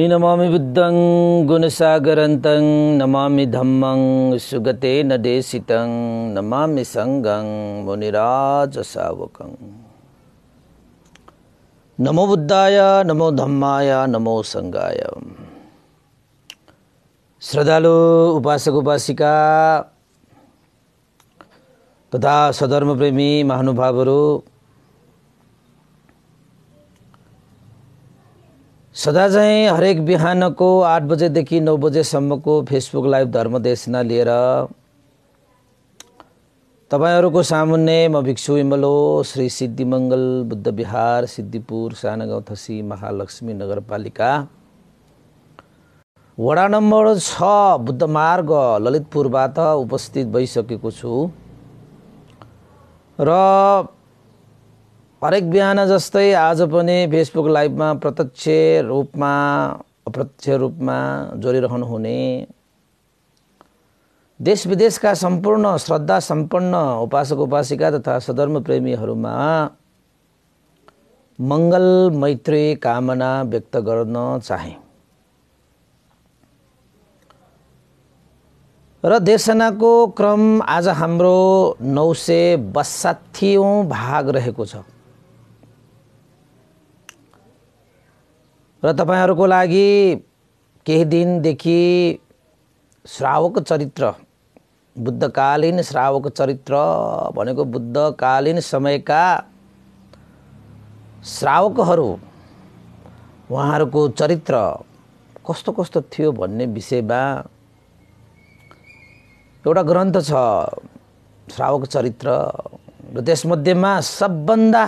ఈ నమామి బుద్ధం గుణసాగరంతం నమామి ధమ్మం సుగతే నదేశితం నమామి సంగం మునిరాజ సావకం నమో బుద్ధాయ నమో ధమ్మాయ నమో సంగాయ శ్రద్ధాలు ఉపాసక ఉపాసిక తథా స్వధర్మప్రేమి మహానుభావులు सदा चाहिँ हरेक बिहानको आठ बजेदेखि नौ बजेसम्मको फेसबुक लाइभ धर्मदेशना लिएर तपाईँहरूको सामुन्ने म भिक्षु इमलो श्री सिद्धिमङ्गल बुद्ध विहार सिद्धिपुर सानागाउँ थसी महालक्ष्मी नगरपालिका वडा नम्बर छ बुद्ध मार्ग ललितपुरबाट उपस्थित भइसकेको छु र हरेक बिहान जस्तै आज पनि फेसबुक लाइभमा प्रत्यक्ष रूपमा अप्रत्यक्ष रूपमा जोडिरहनुहुने देश विदेशका सम्पूर्ण श्रद्धा सम्पन्न उपासक उपासिका तथा सधर्म प्रेमीहरूमा मङ्गल मैत्री कामना व्यक्त गर्न चाहे र देशनाको क्रम आज हाम्रो नौ सय बसाठीौँ भाग रहेको छ र तपाईँहरूको लागि केही दिनदेखि श्रावक चरित्र बुद्धकालीन श्रावक चरित्र भनेको बुद्धकालीन समयका श्रावकहरू उहाँहरूको चरित्र कस्तो कस्तो थियो भन्ने विषयमा एउटा ग्रन्थ छ श्रावक चरित्र र त्यसमध्येमा सबभन्दा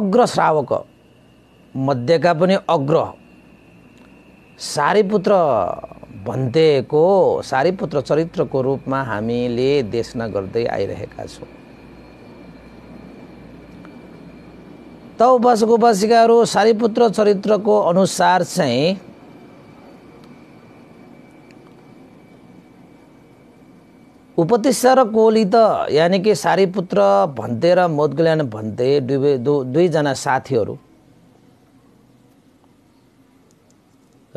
अग्र श्रावक मध्यका पनि अग्र सारीपुत्र भन्तेको सारीपुत्र चरित्रको रूपमा हामीले देशना गर्दै आइरहेका छौँ तौ बसको बसिकाहरू सारीपुत्र चरित्रको अनुसार चाहिँ उपतिष्ठा र कोली त यानि कि सारीपुत्र भन्ते र मोदगल्यान भन्ते दुवै दुईजना साथीहरू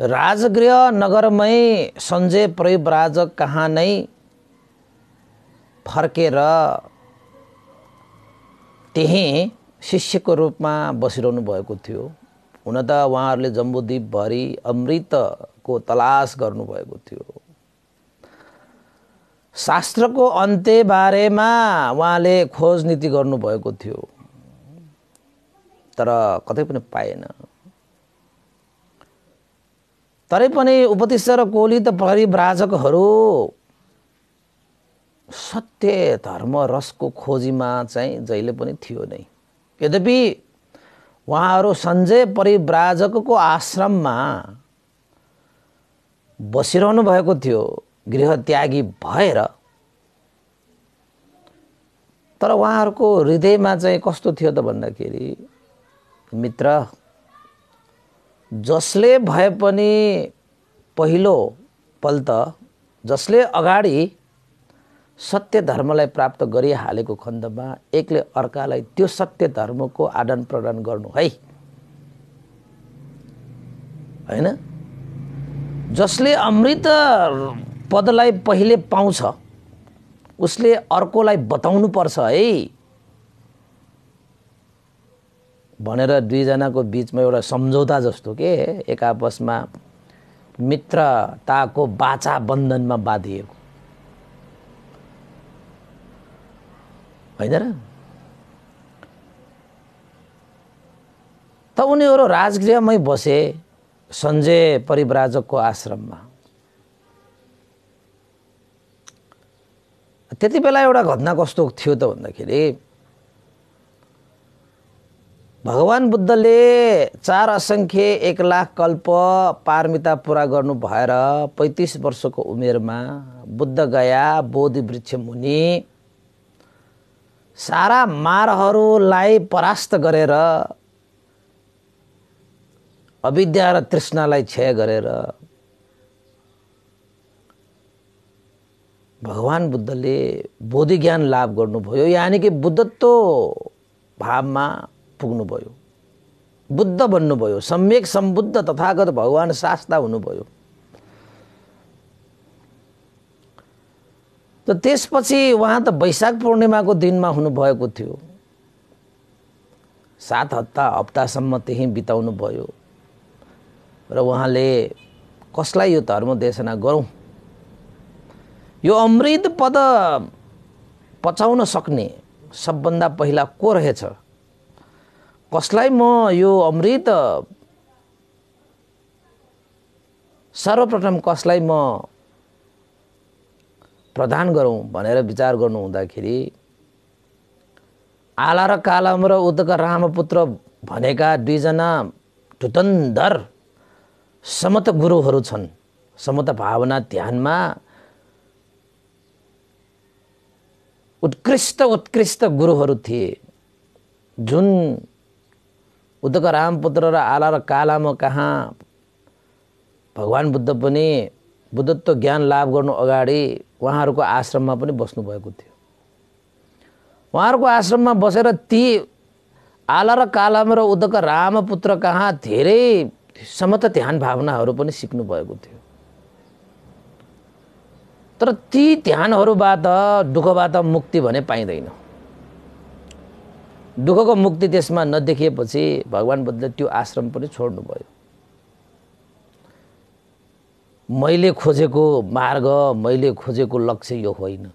राजगृह नगरमै सञ्जय प्रयुवराज कहाँ नै फर्केर त्यही शिष्यको रूपमा बसिरहनु भएको थियो हुन त उहाँहरूले जम्बुद्वीपभरि अमृतको तलास गर्नुभएको थियो शास्त्रको बारेमा उहाँले खोज नीति गर्नुभएको थियो तर कतै पनि पाएन तरै पनि उपतिष्ठ र कोहली त परिव्राजकहरू सत्य धर्म रसको खोजीमा चाहिँ जहिले पनि थियो नै यद्यपि उहाँहरू सञ्जय परिव्राजकको आश्रममा बसिरहनु भएको थियो त्यागी भएर तर उहाँहरूको हृदयमा चाहिँ कस्तो थियो त भन्दाखेरि मित्र जसले भए पनि पहिलो पल्ट जसले अगाडि सत्य धर्मलाई प्राप्त गरिहालेको खण्डमा एकले अर्कालाई त्यो सत्य धर्मको आदान प्रदान गर्नु है होइन जसले अमृत पदलाई पहिले पाउँछ उसले अर्कोलाई बताउनु पर्छ है भनेर दुईजनाको बिचमा एउटा सम्झौता जस्तो के एक आपसमा मित्रताको बाचा बन्धनमा बाँधिएको होइन र त उनीहरू राजगृहमै बसे सञ्जय परिव्राजकको आश्रममा त्यति बेला एउटा घटना कस्तो थियो त भन्दाखेरि भगवान् बुद्धले चार असङ्ख्य एक लाख कल्प पारमिता पुरा गर्नु भएर पैँतिस वर्षको उमेरमा बुद्ध गया बोधि वृक्ष मुनि सारा मारहरूलाई परास्त गरेर अविद्या र तृष्णालाई क्षय गरेर भगवान् बुद्धले बोधि ज्ञान लाभ गर्नुभयो यानि कि बुद्धत्व भावमा पुग्नुभयो बुद्ध बन्नुभयो सम्यक सम्बुद्ध तथागत भगवान् शास्ता हुनुभयो त त्यसपछि उहाँ त वैशाख पूर्णिमाको दिनमा हुनुभएको थियो सात हप्ता हप्तासम्म त्यहीँ बिताउनु भयो र उहाँले कसलाई यो धर्म देशना गरौँ यो अमृत पद पचाउन सक्ने सबभन्दा पहिला को रहेछ कसलाई म यो अमृत सर्वप्रथम कसलाई म प्रदान गरौँ भनेर विचार गर्नु हुँदाखेरि आला र कालम र उदका रामपुत्र भनेका दुईजना धुतन्धर समत गुरुहरू छन् समत भावना ध्यानमा उत्कृष्ट उत्कृष्ट गुरुहरू थिए जुन उद्धक रामपुत्र र आला र कालामा कहाँ भगवान् बुद्ध पनि बुद्धत्व ज्ञान लाभ गर्नु अगाडि उहाँहरूको आश्रममा पनि बस्नुभएको थियो उहाँहरूको आश्रममा बसेर ती आला र कालाम र उदक रामपुत्र कहाँ धेरै समत ध्यान भावनाहरू पनि सिक्नुभएको थियो तर ती ध्यानहरूबाट दुःखबाट मुक्ति भने पाइँदैन दुःखको मुक्ति त्यसमा नदेखिएपछि भगवान् बुद्धले त्यो आश्रम पनि छोड्नुभयो मैले खोजेको मार्ग मैले खोजेको लक्ष्य यो होइन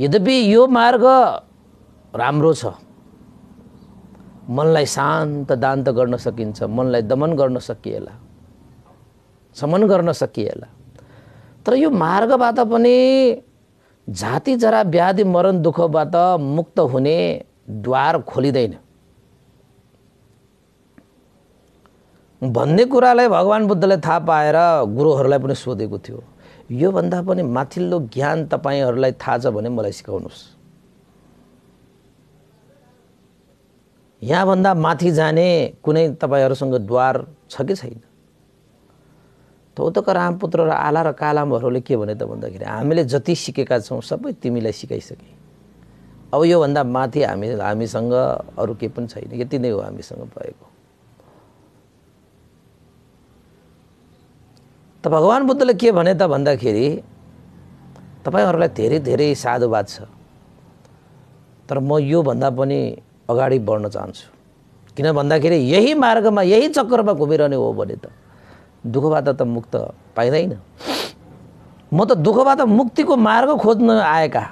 यद्यपि यो मार्ग राम्रो छ मनलाई शान्त दान्त गर्न सकिन्छ मनलाई दमन गर्न सकिएला समन गर्न सकिएला तर यो मार्गबाट पनि जाति जरा व्याधि मरण दुःखबाट मुक्त हुने द्वार खोलिँदैन भन्ने कुरालाई भगवान् बुद्धले थाहा पाएर गुरुहरूलाई पनि सोधेको थियो योभन्दा पनि माथिल्लो ज्ञान तपाईँहरूलाई थाहा छ भने मलाई सिकाउनुहोस् यहाँभन्दा माथि जाने कुनै तपाईँहरूसँग द्वार छ कि छैन धौतक रामपुत्र र आला र कालामहरूले के भने त भन्दाखेरि हामीले जति सिकेका छौँ सबै तिमीलाई सिकाइसके अब योभन्दा माथि हामी हामीसँग अरू केही पनि छैन यति नै हो हामीसँग भएको त भगवान् बुद्धले के भने त भन्दाखेरि तपाईँहरूलाई धेरै धेरै साधुवाद छ तर म योभन्दा पनि अगाडि बढ्न चाहन्छु किन भन्दाखेरि यही मार्गमा यही चक्रमा घुमिरहने हो भने त दुःखबाट त मुक्त पाइँदैन म त दुःखबाट मुक्तिको मार्ग खोज्न आएका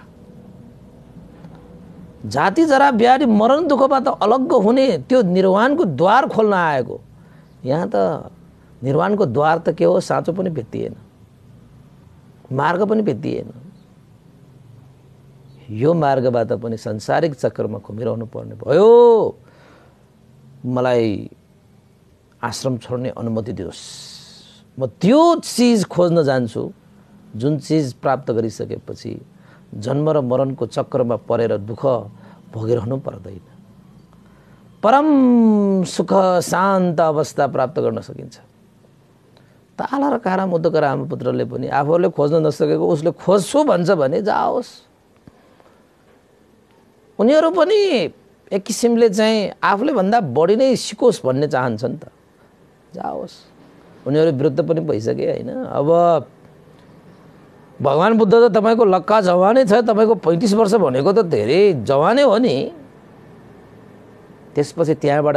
जाति जरा बिहारी मरण दुःखबाट अलग्ग हुने त्यो निर्वाणको द्वार खोल्न आएको यहाँ त निर्वाणको द्वार त के हो साँचो पनि भेटिएन मार्ग पनि भेटिएन यो मार्गबाट पनि संसारिक चक्रमा घुमिरहनु पर्ने भयो मलाई आश्रम छोड्ने अनुमति दियोस् म त्यो चिज खोज्न जान्छु जुन चिज प्राप्त गरिसकेपछि जन्म र मरणको चक्रमा परेर दुःख भोगिरहनु पर्दैन परम सुख शान्त अवस्था प्राप्त गर्न सकिन्छ ताला र काराम उद्धक रामपुत्रले पनि आफूहरूले खोज्न नसकेको उसले खोज्छु भन्छ भने जाओस् उनीहरू पनि एक किसिमले चाहिँ आफूले भन्दा बढी नै सिकोस् भन्ने चाहन्छन् त जाओस् उनीहरू विरुद्ध पनि भइसके होइन अब भगवान् बुद्ध त तपाईँको लक्का जवानै छ तपाईँको पैँतिस वर्ष भनेको त धेरै जवानै हो नि त्यसपछि त्यहाँबाट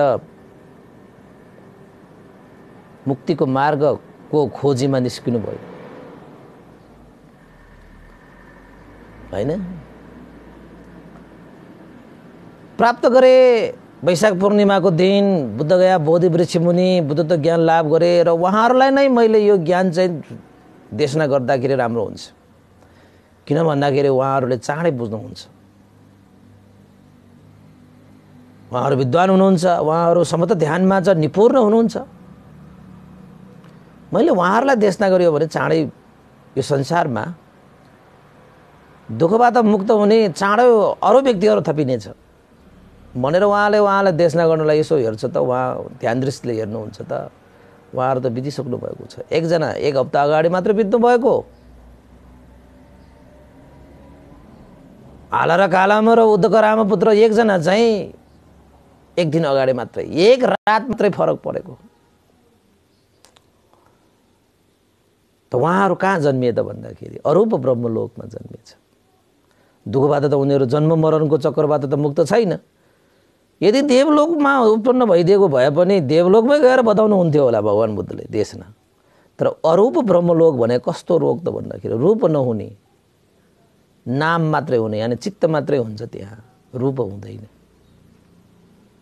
मुक्तिको मार्गको खोजीमा निस्किनु भयो होइन प्राप्त गरे वैशाख पूर्णिमाको दिन बुद्धगया गया बोधि वृक्ष मुनि बुद्धत्व ज्ञान लाभ गरेँ र उहाँहरूलाई नै मैले यो ज्ञान चाहिँ देशना गर्दाखेरि राम्रो हुन्छ किन भन्दाखेरि उहाँहरूले चाँडै बुझ्नुहुन्छ उहाँहरू विद्वान हुनुहुन्छ उहाँहरू समत ध्यानमा छ निपुर्ण हुनुहुन्छ मैले उहाँहरूलाई देशना गरियो भने चाँडै यो संसारमा दुःखबाट मुक्त हुने चाँडै अरू व्यक्तिहरू थपिनेछ भनेर उहाँले उहाँलाई देशना गर्नुलाई यसो हेर्छ त उहाँ ध्यान दृष्टिले हेर्नुहुन्छ त उहाँहरू त बितिसक्नु भएको छ एकजना एक हप्ता अगाडि मात्र बित्नु भएको आला र कालामा र उद्धको रामपुत्र एकजना चाहिँ एक दिन अगाडि मात्रै एक रात मात्रै फरक परेको त उहाँहरू कहाँ जन्मिए त भन्दाखेरि अरूप ब्रह्मलोकमा जन्मिएछ दुःखबाट त उनीहरू जन्म मरणको चक्करबाट त मुक्त छैन यदि देवलोकमा उत्पन्न भइदिएको भए पनि देवलोकमै गएर बताउनुहुन्थ्यो होला भगवान् बुद्धले देशमा तर अरूप ब्रह्मलोक भने कस्तो रोग त भन्दाखेरि रूप नहुने नाम मात्रै हुने यानि चित्त मात्रै हुन्छ त्यहाँ रूप हुँदैन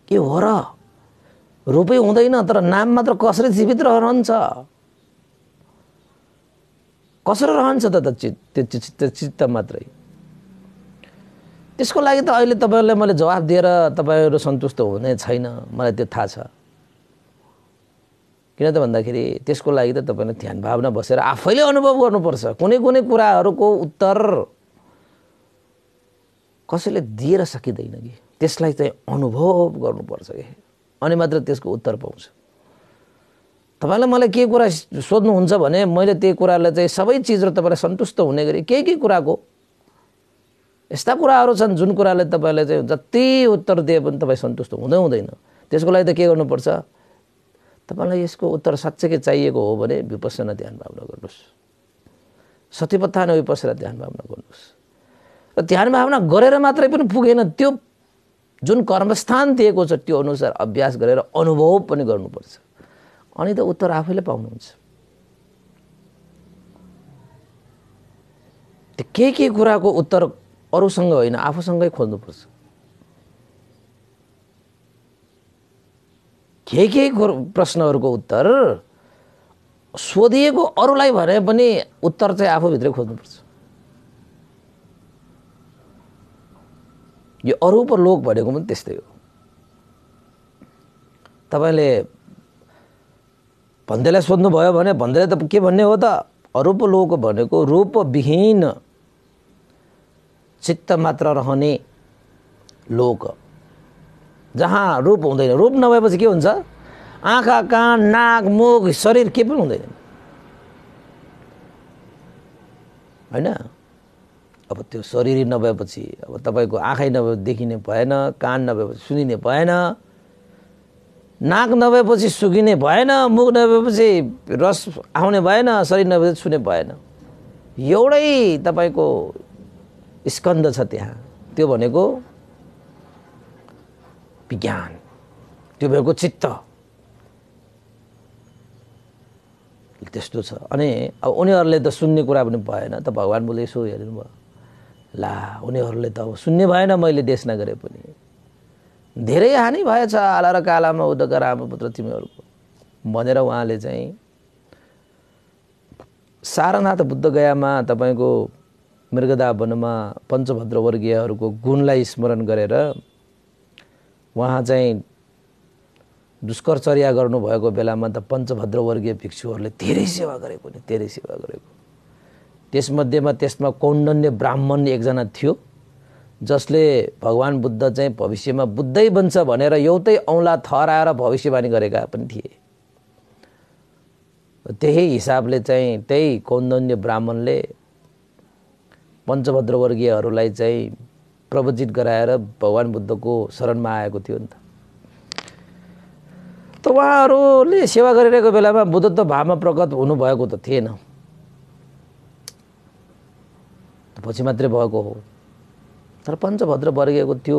के हो र रूपै हुँदैन तर नाम मात्र कसरी जीवित रहन्छ कसरी रहन्छ त त्यो चित्त मात्रै त्यसको लागि त अहिले तपाईँहरूलाई मैले जवाब दिएर तपाईँहरू सन्तुष्ट हुने छैन मलाई त्यो थाहा छ किन त भन्दाखेरि त्यसको लागि त तपाईँले ध्यान भावना बसेर आफैले अनुभव गर्नुपर्छ कुनै कुनै कुराहरूको उत्तर कसैले दिएर सकिँदैन कि त्यसलाई चाहिँ अनुभव गर्नुपर्छ कि अनि मात्र त्यसको उत्तर पाउँछ तपाईँलाई मलाई के कुरा सोध्नुहुन्छ भने मैले त्यही कुरालाई चाहिँ सबै चिज र तपाईँलाई सन्तुष्ट हुने गरी केही केही कुराको यस्ता कुराहरू छन् जुन कुराले तपाईँले चाहिँ जति उत्तर दिए पनि तपाईँ सन्तुष्ट हुँदै हुँदैन त्यसको लागि त के गर्नुपर्छ तपाईँलाई यसको उत्तर साँच्चैकै चाहिएको हो भने विपसना ध्यान भावना गर्नुहोस् सतीपत्था अनि विपसना ध्यान भावना गर्नुहोस् र ध्यान भावना गरेर मात्रै पनि पुगेन त्यो जुन कर्मस्थान दिएको छ त्यो अनुसार अभ्यास गरेर अनुभव पनि गर्नुपर्छ अनि त उत्तर आफैले पाउनुहुन्छ त्यो के के कुराको उत्तर अरूसँग होइन आफूसँगै खोज्नुपर्छ के के प्रश्नहरूको उत्तर सोधिएको अरूलाई भने पनि उत्तर चाहिँ आफूभित्रै खोज्नुपर्छ यो अरू लोक भनेको पनि त्यस्तै हो तपाईँले भन्दैलाई सोध्नुभयो भने भन्देलाई त के भन्ने हो त अरूप लोक भनेको रूपविहीन चित्त मात्र रहने लोक जहाँ रूप हुँदैन रूप नभएपछि के हुन्छ आँखा कान नाक मुख शरीर के पनि हुँदैन होइन अब त्यो शरीर नभएपछि अब तपाईँको आँखै नभए देखिने भएन कान नभएपछि सुनिने भएन नाक नभएपछि सुकिने भएन मुख नभएपछि रस आउने भएन शरीर नभएपछि छुने भएन एउटै तपाईँको स्कन्द छ त्यहाँ त्यो भनेको विज्ञान त्यो भनेको चित्त त्यस्तो छ अनि अब उनीहरूले त सुन्ने कुरा पनि भएन त भगवान् बोले यसो हेर्नु भयो ला उनीहरूले त अब सुन्ने भएन मैले देश नगरे पनि धेरै हानि भएछ आला र कालामा राम्रो पुत्र तिमीहरूको भनेर उहाँले चाहिँ सारनाथ बुद्ध गयामा तपाईँको मृगदा वनमा पञ्चभद्रवर्गीयहरूको गुणलाई स्मरण गरेर उहाँ चाहिँ दुष्कर्चर्या गर्नुभएको बेलामा त पञ्चभद्रवर्गीय भिक्षुहरूले धेरै सेवा गरेको नि धेरै सेवा गरेको त्यसमध्येमा त्यसमा कौण्डन्य ब्राह्मण एकजना थियो जसले भगवान् बुद्ध चाहिँ भविष्यमा बुद्धै बन्छ भनेर एउटै औँला थहराएर भविष्यवाणी गरेका पनि थिए त्यही हिसाबले चाहिँ त्यही कौन्दन्य ब्राह्मणले पञ्चभद्रवर्गीयहरूलाई चाहिँ प्रवचित गराएर भगवान् बुद्धको शरणमा आएको थियो नि त उहाँहरूले सेवा गरिरहेको बेलामा बुद्धत्व भावमा प्रकट हुनुभएको त थिएन पछि मात्रै भएको हो तर पञ्चभद्र वर्गीयको त्यो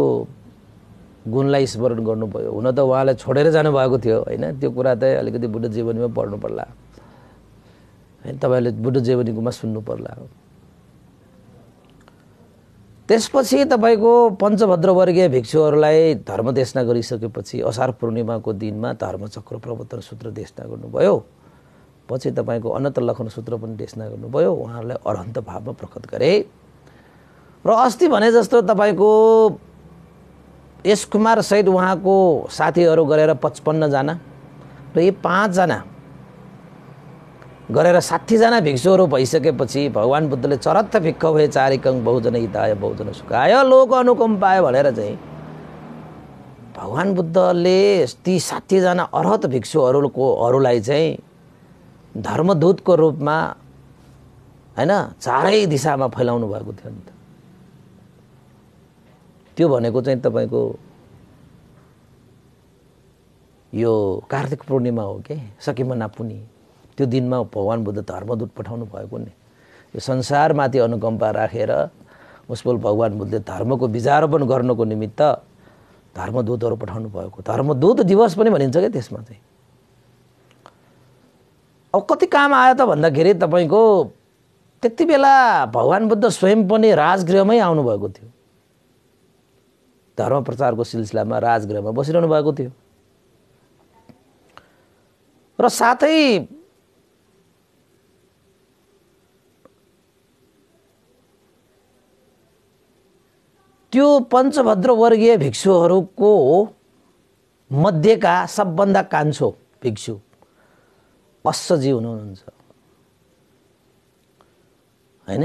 गुणलाई स्मरण गर्नुभयो हुन त उहाँलाई छोडेर जानुभएको थियो होइन त्यो कुरा चाहिँ अलिकति बुद्ध जीवनीमा पढ्नु पर्ला होइन तपाईँहरूले बुद्ध जीवनीकोमा सुन्नु पर्ला त्यसपछि तपाईँको पञ्चभद्रवर्गीय भिक्षुहरूलाई धर्म देशना गरिसकेपछि असार पूर्णिमाको दिनमा धर्मचक्र प्रवर्तन सूत्र देशना गर्नुभयो पछि तपाईँको अनन्त लखन सूत्र पनि देशना गर्नुभयो उहाँहरूलाई अरहन्त भावमा प्रकट गरे र अस्ति भने जस्तो तपाईँको कुमार सहित उहाँको साथीहरू गरेर पचपन्नजना र यी पाँचजना गरेर साठीजना भिक्षुहरू भइसकेपछि भगवान् बुद्धले चरत्त भिक्ख भए चारिकङ बहुजन हिताय बहुजन सुखाय लोक अनुकम्पाय भनेर चाहिँ भगवान् बुद्धले ती साठीजना अर्हत भिक्षुहरूको अरूलाई चाहिँ धर्मदूतको रूपमा होइन चारै दिशामा फैलाउनु भएको थियो नि त त्यो भनेको चाहिँ तपाईँको यो कार्तिक पूर्णिमा हो कि सकिमना पुनी त्यो दिनमा भगवान् बुद्ध धर्मदूत पठाउनु भएको नि यो संसारमाथि अनुकम्पा राखेर उसपोल भगवान् बुद्धले धर्मको विजारोपण गर्नको निमित्त धर्मदूतहरू पठाउनु भएको धर्मदूत दिवस पनि भनिन्छ क्या त्यसमा चाहिँ अब कति काम आयो त भन्दाखेरि तपाईँको त्यति बेला भगवान् बुद्ध स्वयं पनि राजगृहमै आउनुभएको थियो धर्म प्रचारको सिलसिलामा राजगृहमा बसिरहनु भएको थियो र साथै त्यो पञ्चभद्रवर्गीय भिक्षुहरूको मध्येका सबभन्दा कान्छो भिक्षु अश्वजी हुनुहुन्छ होइन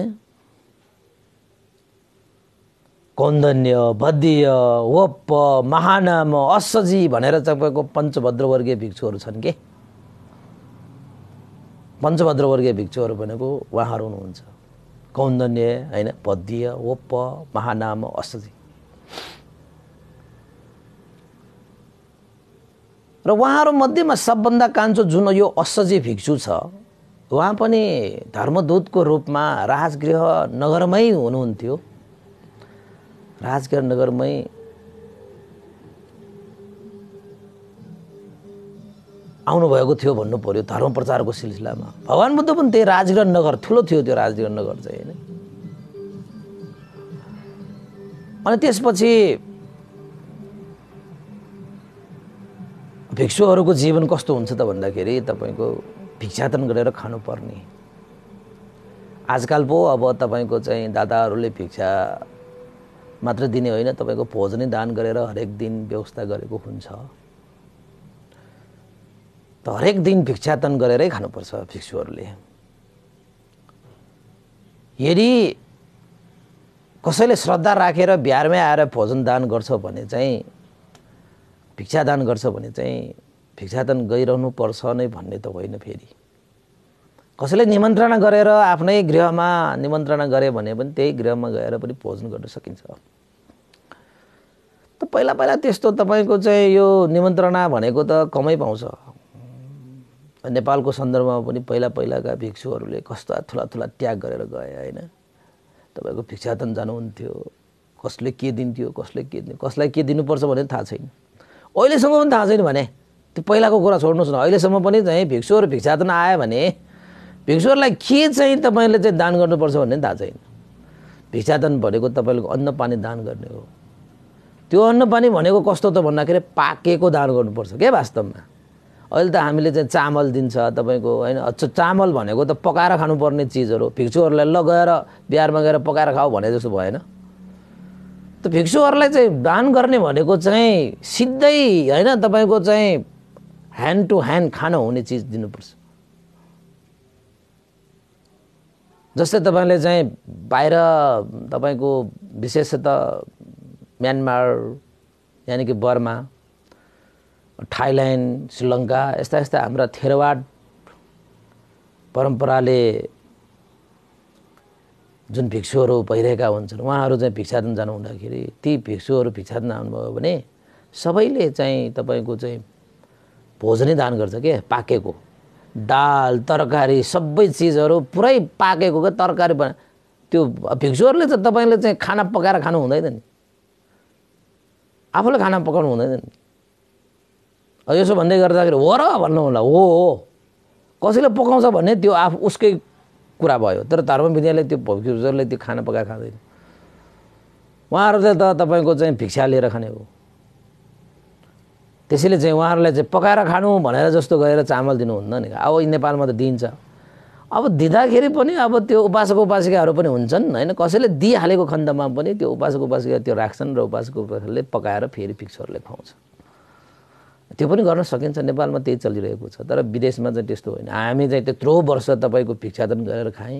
कौन्दन्य भद्य वप्प महानाम अश्वजी भनेर तपाईँको पञ्चभद्रवर्गीय भिक्षुहरू छन् के पञ्चभद्रवर्गीय भिक्षुहरू भनेको उहाँहरू हुनुहुन्छ कौन्दन्य होइन पद्य ओप्प महानाम असति र उहाँहरूमध्येमा सबभन्दा कान्छो जुन यो असजी भिक्षु छ उहाँ पनि धर्मदूतको रूपमा राजगृह नगरमै हुनुहुन्थ्यो राजगृह नगरमै आउनुभएको थियो भन्नु पऱ्यो धर्म प्रचारको सिलसिलामा भगवान् बुद्ध पनि त्यही राजगृह नगर ठुलो थियो त्यो राजगृह नगर चाहिँ होइन अनि त्यसपछि भिक्षुहरूको जीवन कस्तो हुन्छ त भन्दाखेरि तपाईँको भिक्षाटन गरेर खानुपर्ने आजकल पो अब तपाईँको चाहिँ दादाहरूले भिक्षा मात्र दिने होइन तपाईँको भोजनै दान गरेर हरेक दिन व्यवस्था गरेको हुन्छ त हरेक दिन भिक्षातन गरेरै खानुपर्छ भिक्षुहरूले यदि कसैले श्रद्धा राखेर बिहारमै आएर भोजन दान गर्छ भने चाहिँ भिक्षादान गर्छ भने चाहिँ भिक्षादान गइरहनु पर्छ नै भन्ने त होइन फेरि कसैले निमन्त्रणा गरेर आफ्नै गृहमा निमन्त्रणा गरे भने पनि त्यही गृहमा गएर पनि भोजन गर्न सकिन्छ त पहिला पहिला त्यस्तो तपाईँको चाहिँ यो निमन्त्रणा भनेको त कमै पाउँछ नेपालको सन्दर्भमा पनि पहिला पहिलाका भिक्षुहरूले कस्ता ठुला ठुला त्याग गरेर गए होइन तपाईँको भिक्षाटन जानुहुन्थ्यो कसले के दिन्थ्यो कसले के दिन्थ्यो कसलाई के दिनुपर्छ भने थाहा छैन अहिलेसम्म पनि थाहा छैन भने त्यो पहिलाको कुरा छोड्नुहोस् न अहिलेसम्म पनि चाहिँ भिक्षुहरू भिक्षातन आयो भने भिक्षुहरूलाई के चाहिँ तपाईँले चाहिँ दान गर्नुपर्छ भन्ने थाहा छैन भिक्षाटन भनेको तपाईँको अन्नपानी दान गर्ने हो त्यो अन्नपानी भनेको कस्तो त भन्दाखेरि पाकेको दान गर्नुपर्छ क्या वास्तवमा अहिले त हामीले चाहिँ चामल दिन्छ तपाईँको होइन चामल भनेको त पकाएर खानुपर्ने चिजहरू भिक्षुहरूलाई लगाएर बिहारमा गएर पकाएर खाऊ भने जस्तो भएन त भिक्षुहरूलाई चाहिँ दान गर्ने भनेको चाहिँ सिधै होइन तपाईँको चाहिँ ह्यान्ड टु ह्यान्ड खान हुने चिज दिनुपर्छ जस्तै तपाईँले चाहिँ बाहिर तपाईँको विशेषतः म्यानमार यानि कि बर्मा थाइल्यान्ड श्रीलङ्का यस्ता यस्ता हाम्रा थेरवाड परम्पराले जुन भिक्षुहरू भइरहेका हुन्छन् उहाँहरू चाहिँ भिक्षाटन जानु हुँदाखेरि ती भिक्षुहरू भिक्षाटन आउनुभयो भने सबैले चाहिँ तपाईँको चाहिँ भोजनै दान गर्छ के पाकेको दाल तरकारी सबै चिजहरू पुरै पाकेको क्या तरकारी बना त्यो भिक्षुहरूले त तपाईँले चाहिँ खाना पकाएर खानु हुँदैन नि आफूले खाना पकाउनु हुँदैन नि यसो भन्दै गर्दाखेरि हो र भन्नु होला हो हो कसैले पकाउँछ भने त्यो आफ उसकै कुरा भयो तर धर्म त्यो भौकीहरूले त्यो खाना पकाएर खाँदैन उहाँहरू चाहिँ त तपाईँको चाहिँ भिक्षा लिएर खाने हो त्यसैले चाहिँ उहाँहरूलाई चाहिँ पकाएर खानु भनेर जस्तो गरेर चामल दिनुहुन्न नि अब नेपालमा त दिइन्छ अब दिँदाखेरि पनि अब त्यो उपासक उपासिकाहरू पनि हुन्छन् होइन कसैले दिइहालेको खण्डमा पनि त्यो उपासक उपासिका त्यो राख्छन् र उपासक उपासकले पकाएर फेरि भिक्षहरूले खुवाउँछ त्यो पनि गर्न सकिन्छ नेपालमा त्यही चलिरहेको छ तर विदेशमा चाहिँ त्यस्तो होइन हामी चाहिँ त्यत्रो वर्ष तपाईँको भिक्षादन गरेर खाएँ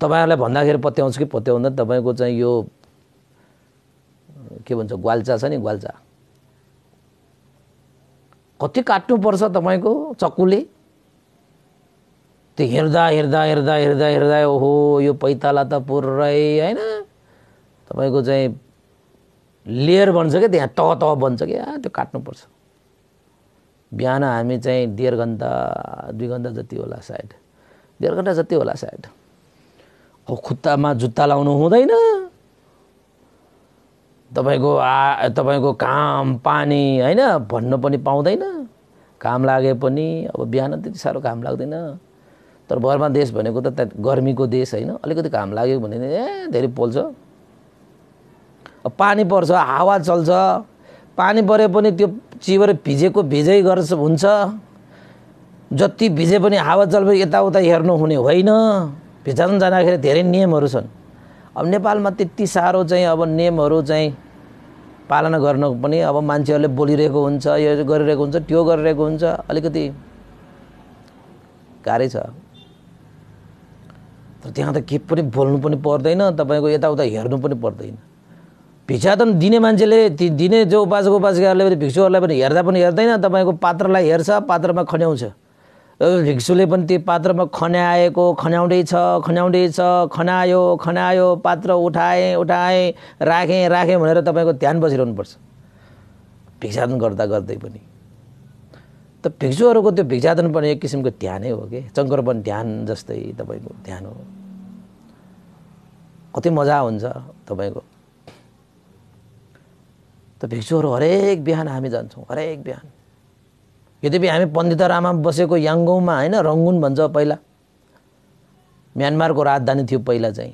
तपाईँहरूलाई भन्दाखेरि पत्याउँछु कि पत्याउँदा तपाईँको चाहिँ यो के भन्छ ग्वाल्चा छ नि ग्वाल्चा कति काट्नुपर्छ तपाईँको चक्कुले त्यो हेर्दा हेर्दा हेर्दा हेर्दा हेर्दा ओहो यो पैताला त पुरै होइन तपाईँको चाहिँ लेयर बन्छ क्या त्यहाँ तह तह बन्छ क्या त्यो काट्नुपर्छ बिहान हामी चाहिँ डेढ घन्टा दुई घन्टा जति होला सायद डेढ घन्टा जति होला सायद अब खुट्टामा जुत्ता लाउनु हुँदैन तपाईँको आ तपाईँको काम पानी होइन भन्न पनि पाउँदैन काम लागे पनि अब बिहान त्यति साह्रो काम लाग्दैन तर बर्मा देश भनेको त गर्मीको देश होइन अलिकति काम लाग्यो भने ए धेरै पोल्छ पानी पर्छ हावा चल्छ पानी परे पनि त्यो चिबेर भिजेको भिजै गर्छ हुन्छ जति भिजे पनि हावा चल यताउता हेर्नु हुने होइन भिजाउनु जाँदाखेरि धेरै नियमहरू छन् अब नेपालमा त्यति साह्रो चाहिँ अब नियमहरू चाहिँ पालना गर्न पनि अब मान्छेहरूले बोलिरहेको हुन्छ यो गरिरहेको हुन्छ त्यो गरिरहेको हुन्छ अलिकति गाह्रै छ तर त्यहाँ त के पनि बोल्नु पनि पर्दैन तपाईँको यताउता हेर्नु पनि पर्दैन भिक्षा त दिने मान्छेले ती दिने जो उपासक उपासिकाहरूले पनि भिक्षुहरूलाई पनि हेर्दा पनि हेर्दैन तपाईँको पात्रलाई हेर्छ पात्रमा खन्याउँछ भिक्षुले पनि त्यो पात्रमा खन्याएको खन्याउँदैछ खन्याउँदैछ खनायो खनायो पात्र उठाएँ उठाएँ राखेँ राखेँ भनेर तपाईँको ध्यान बसिरहनुपर्छ भिक्षाटन गर्दा गर्दै पनि त भिक्षुहरूको त्यो भिक्षाटन पनि एक किसिमको ध्यानै हो कि चङ्करपन ध्यान जस्तै तपाईँको ध्यान हो कति मजा हुन्छ तपाईँको त भिक्षुहरू हरेक बिहान हामी जान्छौँ हरेक बिहान यद्यपि हामी पण्डित रामा बसेको याङ्गौमा होइन रङ्गुन भन्छ पहिला म्यानमारको राजधानी थियो पहिला चाहिँ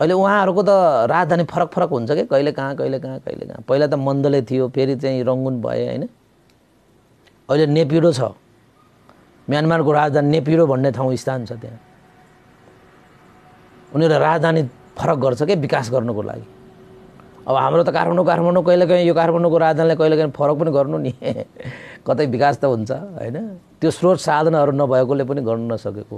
अहिले उहाँहरूको त राजधानी फरक फरक हुन्छ कि कहिले कहाँ कहिले कहाँ कहिले कहाँ पहिला त मन्दले थियो फेरि चाहिँ रङ्गुन भए होइन अहिले नेपिडो छ म्यानमारको राजधानी नेपिडो भन्ने ठाउँ स्थान छ त्यहाँ उनीहरू राजधानी फरक गर्छ क्या विकास गर्नुको लागि अब हाम्रो त काठमाडौँ काठमाडौँ कहिले कहिलेकाहीँ यो काठमाडौँको राजधानीलाई कहिलेकाहीँ फरक पनि गर्नु नि कतै विकास त हुन्छ होइन त्यो स्रोत साधनहरू नभएकोले पनि गर्नु नसकेको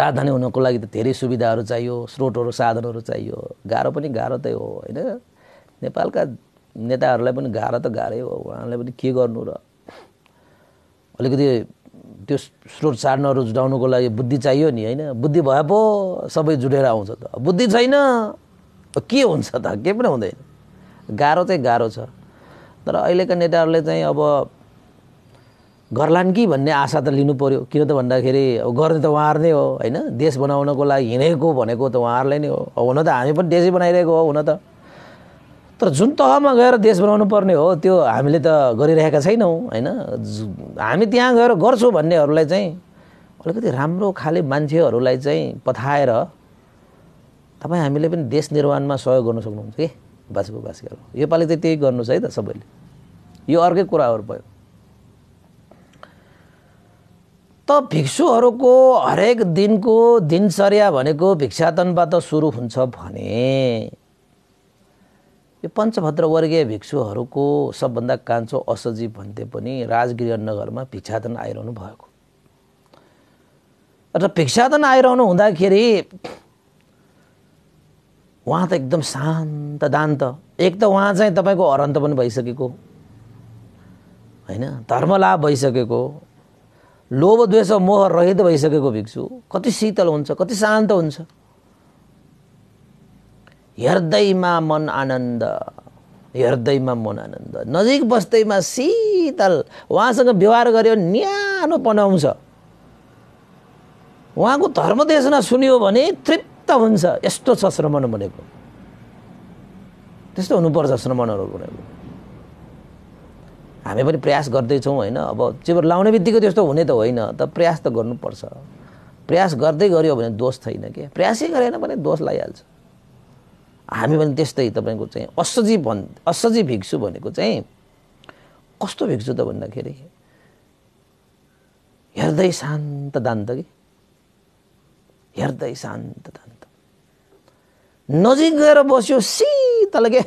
राजधानी हुनको लागि त धेरै सुविधाहरू चाहियो स्रोतहरू साधनहरू चाहियो गाह्रो पनि गाह्रो त हो होइन नेपालका नेताहरूलाई पनि गाह्रो त गाह्रै हो उहाँलाई पनि के गर्नु र अलिकति त्यो स्रोत साधनहरू जुटाउनुको लागि बुद्धि चाहियो नि होइन बुद्धि भए पो सबै जुटेर आउँछ त बुद्धि छैन के हुन्छ त के पनि हुँदैन गाह्रो चाहिँ गाह्रो छ तर अहिलेका नेताहरूले चाहिँ अब गर्लान् कि भन्ने आशा त लिनु पऱ्यो किन त भन्दाखेरि अब गर्ने त उहाँहरू नै हो होइन देश बनाउनको लागि हिँडेको भनेको त उहाँहरूले नै हो हुन त हामी पनि देशै बनाइरहेको हो हुन त तर जुन तहमा गएर देश बनाउनु पर्ने हो त्यो हामीले त गरिरहेका छैनौँ होइन हामी त्यहाँ गएर गर्छौँ भन्नेहरूलाई चाहिँ अलिकति राम्रो खाले मान्छेहरूलाई चाहिँ पठाएर तपाईँ हामीले पनि देश निर्माणमा सहयोग गर्न सक्नुहुन्छ कि बासीको बासी योपालि चाहिँ त्यही गर्नुहोस् है त सबैले यो अर्कै कुराहरू भयो त भिक्षुहरूको हरेक दिनको दिनचर्या भनेको भिक्षाटनबाट सुरु हुन्छ भने यो पञ्चभद्रवर्गीय भिक्षुहरूको सबभन्दा कान्छो असजीव भन्थे पनि राजगृह नगरमा भिक्षाटन आइरहनु भएको र भिक्षाटन आइरहनु हुँदाखेरि उहाँ त एकदम शान्त दान्त एक त उहाँ चाहिँ तपाईँको हरन्त पनि भइसकेको होइन धर्मलाभ भइसकेको लोभ द्वेष मोह रहित भइसकेको भिक्षु कति शीतल हुन्छ कति शान्त हुन्छ हृदयमा मन आनन्द हृदयमा मन आनन्द नजिक बस्दैमा शीतल उहाँसँग व्यवहार गऱ्यो न्यानो पनाउँछ उहाँको धर्मदेशना सुन्यो भने तृप्त कस्तो हुन्छ यस्तो छ श्रमण भनेको त्यस्तो हुनुपर्छ श्रमणहरू भनेको हामी पनि प्रयास गर्दैछौँ होइन अब चिबर लाउने बित्तिकै त्यस्तो हुने त होइन त प्रयास त गर्नुपर्छ प्रयास गर्दै गऱ्यो भने दोष छैन कि प्रयासै गरेन भने दोष लगाइहाल्छ हामी पनि त्यस्तै तपाईँको चाहिँ असजी भन् असजी भिक्षु भनेको चाहिँ कस्तो भिक्षु त भन्दाखेरि हेर्दै शान्त दान्त कि हेर्दै शान्त दान्त नजिक गएर बस्यो सितल के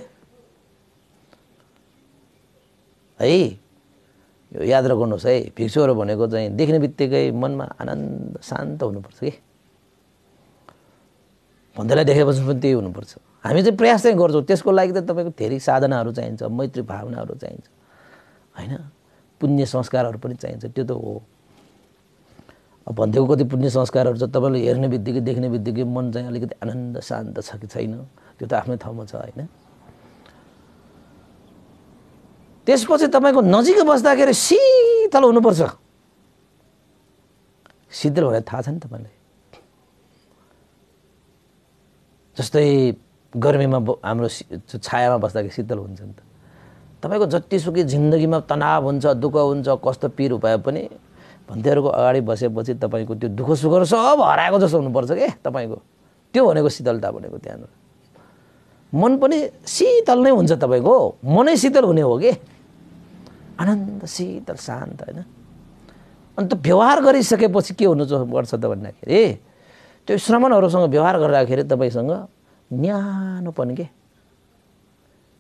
है यो याद र गर्नुहोस् है भिक्षुहरू भनेको चाहिँ देख्ने बित्तिकै मनमा आनन्द शान्त हुनुपर्छ कि भन्दैलाई देखेपछि पनि त्यही हुनुपर्छ हामी चाहिँ प्रयास चाहिँ गर्छौँ त्यसको लागि त तपाईँको धेरै साधनाहरू चाहिन्छ मैत्री भावनाहरू चाहिन्छ होइन पुण्य संस्कारहरू पनि चाहिन्छ त्यो त हो भनिदिएको कति पुण्य संस्कारहरू छ तपाईँले हेर्ने बित्तिकै देख्ने बित्तिकै मन चाहिँ अलिकति आनन्द शान्त छ कि छैन त्यो त आफ्नै ठाउँमा छ होइन त्यसपछि तपाईँको नजिकै बस्दाखेरि शीतल हुनुपर्छ शीतल भनेर थाहा छ नि तपाईँलाई जस्तै गर्मीमा हाम्रो छायामा बस्दाखेरि शीतल हुन्छ नि त तपाईँको जतिसुकै जिन्दगीमा तनाव हुन्छ दुःख हुन्छ कस्तो पिर उपाय पनि भन्तेहरूको अगाडि बसेपछि तपाईँको त्यो दुःख सुखहरू सब हराएको जस्तो हुनुपर्छ के तपाईँको त्यो भनेको शीतलता भनेको त्यहाँनिर मन पनि शीतल नै हुन्छ तपाईँको मनै शीतल हुने हो कि आनन्द शीतल शान्त होइन अन्त व्यवहार गरिसकेपछि के हुनु पर्छ त भन्दाखेरि त्यो श्रमणहरूसँग व्यवहार गर्दाखेरि तपाईँसँग न्यानो पनि के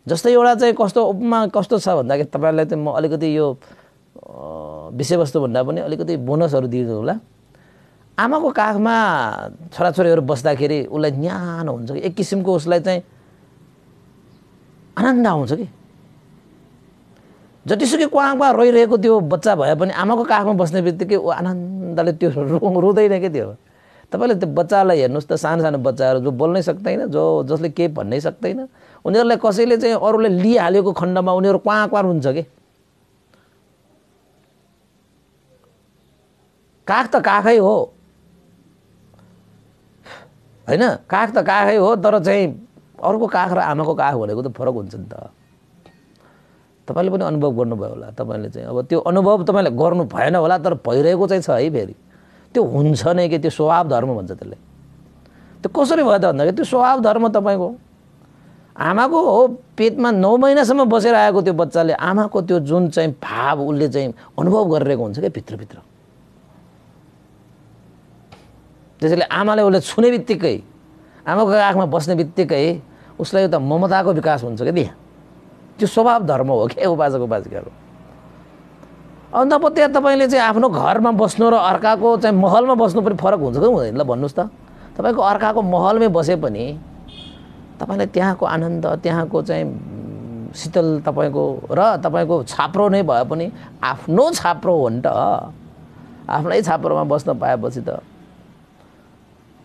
जस्तै एउटा चाहिँ कस्तो उपमा कस्तो छ भन्दाखेरि तपाईँलाई चाहिँ म अलिकति यो विषयवस्तुभन्दा पनि अलिकति बोनसहरू दिनु होला आमाको काखमा छोराछोरीहरू बस्दाखेरि उसलाई न्यानो हुन्छ कि एक किसिमको उसलाई चाहिँ आनन्द आउँछ कि जतिसुकै कुहाँ कुवा रोइरहेको त्यो बच्चा भए पनि आमाको काखमा बस्ने बित्तिकै ऊ आनन्दले त्यो रु रुँदैन कि त्यो तपाईँले त्यो बच्चालाई हेर्नुहोस् त सानो सानो बच्चाहरू जो बोल्नै सक्दैन जो जसले केही भन्नै सक्दैन उनीहरूलाई कसैले चाहिँ अरूले लिइहालेको खण्डमा उनीहरू कुहाँ कुहाँ हुन्छ कि काख त काखै हो होइन काख त काखै हो तर चाहिँ अर्को काख र आमाको काख भनेको त फरक हुन्छ नि त तपाईँले पनि अनुभव गर्नुभयो होला तपाईँले चाहिँ अब त्यो अनुभव तपाईँले गर्नु भएन होला तर भइरहेको चाहिँ छ है फेरि त्यो हुन्छ नै कि त्यो स्वभाव धर्म भन्छ त्यसले त्यो कसरी भयो त भन्दाखेरि त्यो स्वभाव धर्म तपाईँको आमाको हो पेटमा नौ महिनासम्म बसेर आएको त्यो बच्चाले आमाको त्यो जुन चाहिँ भाव उसले चाहिँ अनुभव गरिरहेको हुन्छ क्या भित्रभित्र त्यसैले आमाले उसले छुने बित्तिकै आमाको आँखमा बस्ने बित्तिकै उसलाई एउटा ममताको विकास हुन्छ क्या त्यहाँ त्यो स्वभाव धर्म हो क्या उपाजको बाजिकाहरू अन्त अब त्यहाँ तपाईँले चाहिँ आफ्नो घरमा बस्नु र अर्काको चाहिँ महलमा बस्नु पनि फरक हुन्छ कि हुँदैन ल भन्नुहोस् त तपाईँको अर्काको महलमै बसे पनि तपाईँलाई त्यहाँको आनन्द त्यहाँको चाहिँ शीतल तपाईँको र तपाईँको छाप्रो नै भए पनि आफ्नो छाप्रो हो नि त आफ्नै छाप्रोमा बस्न पाएपछि त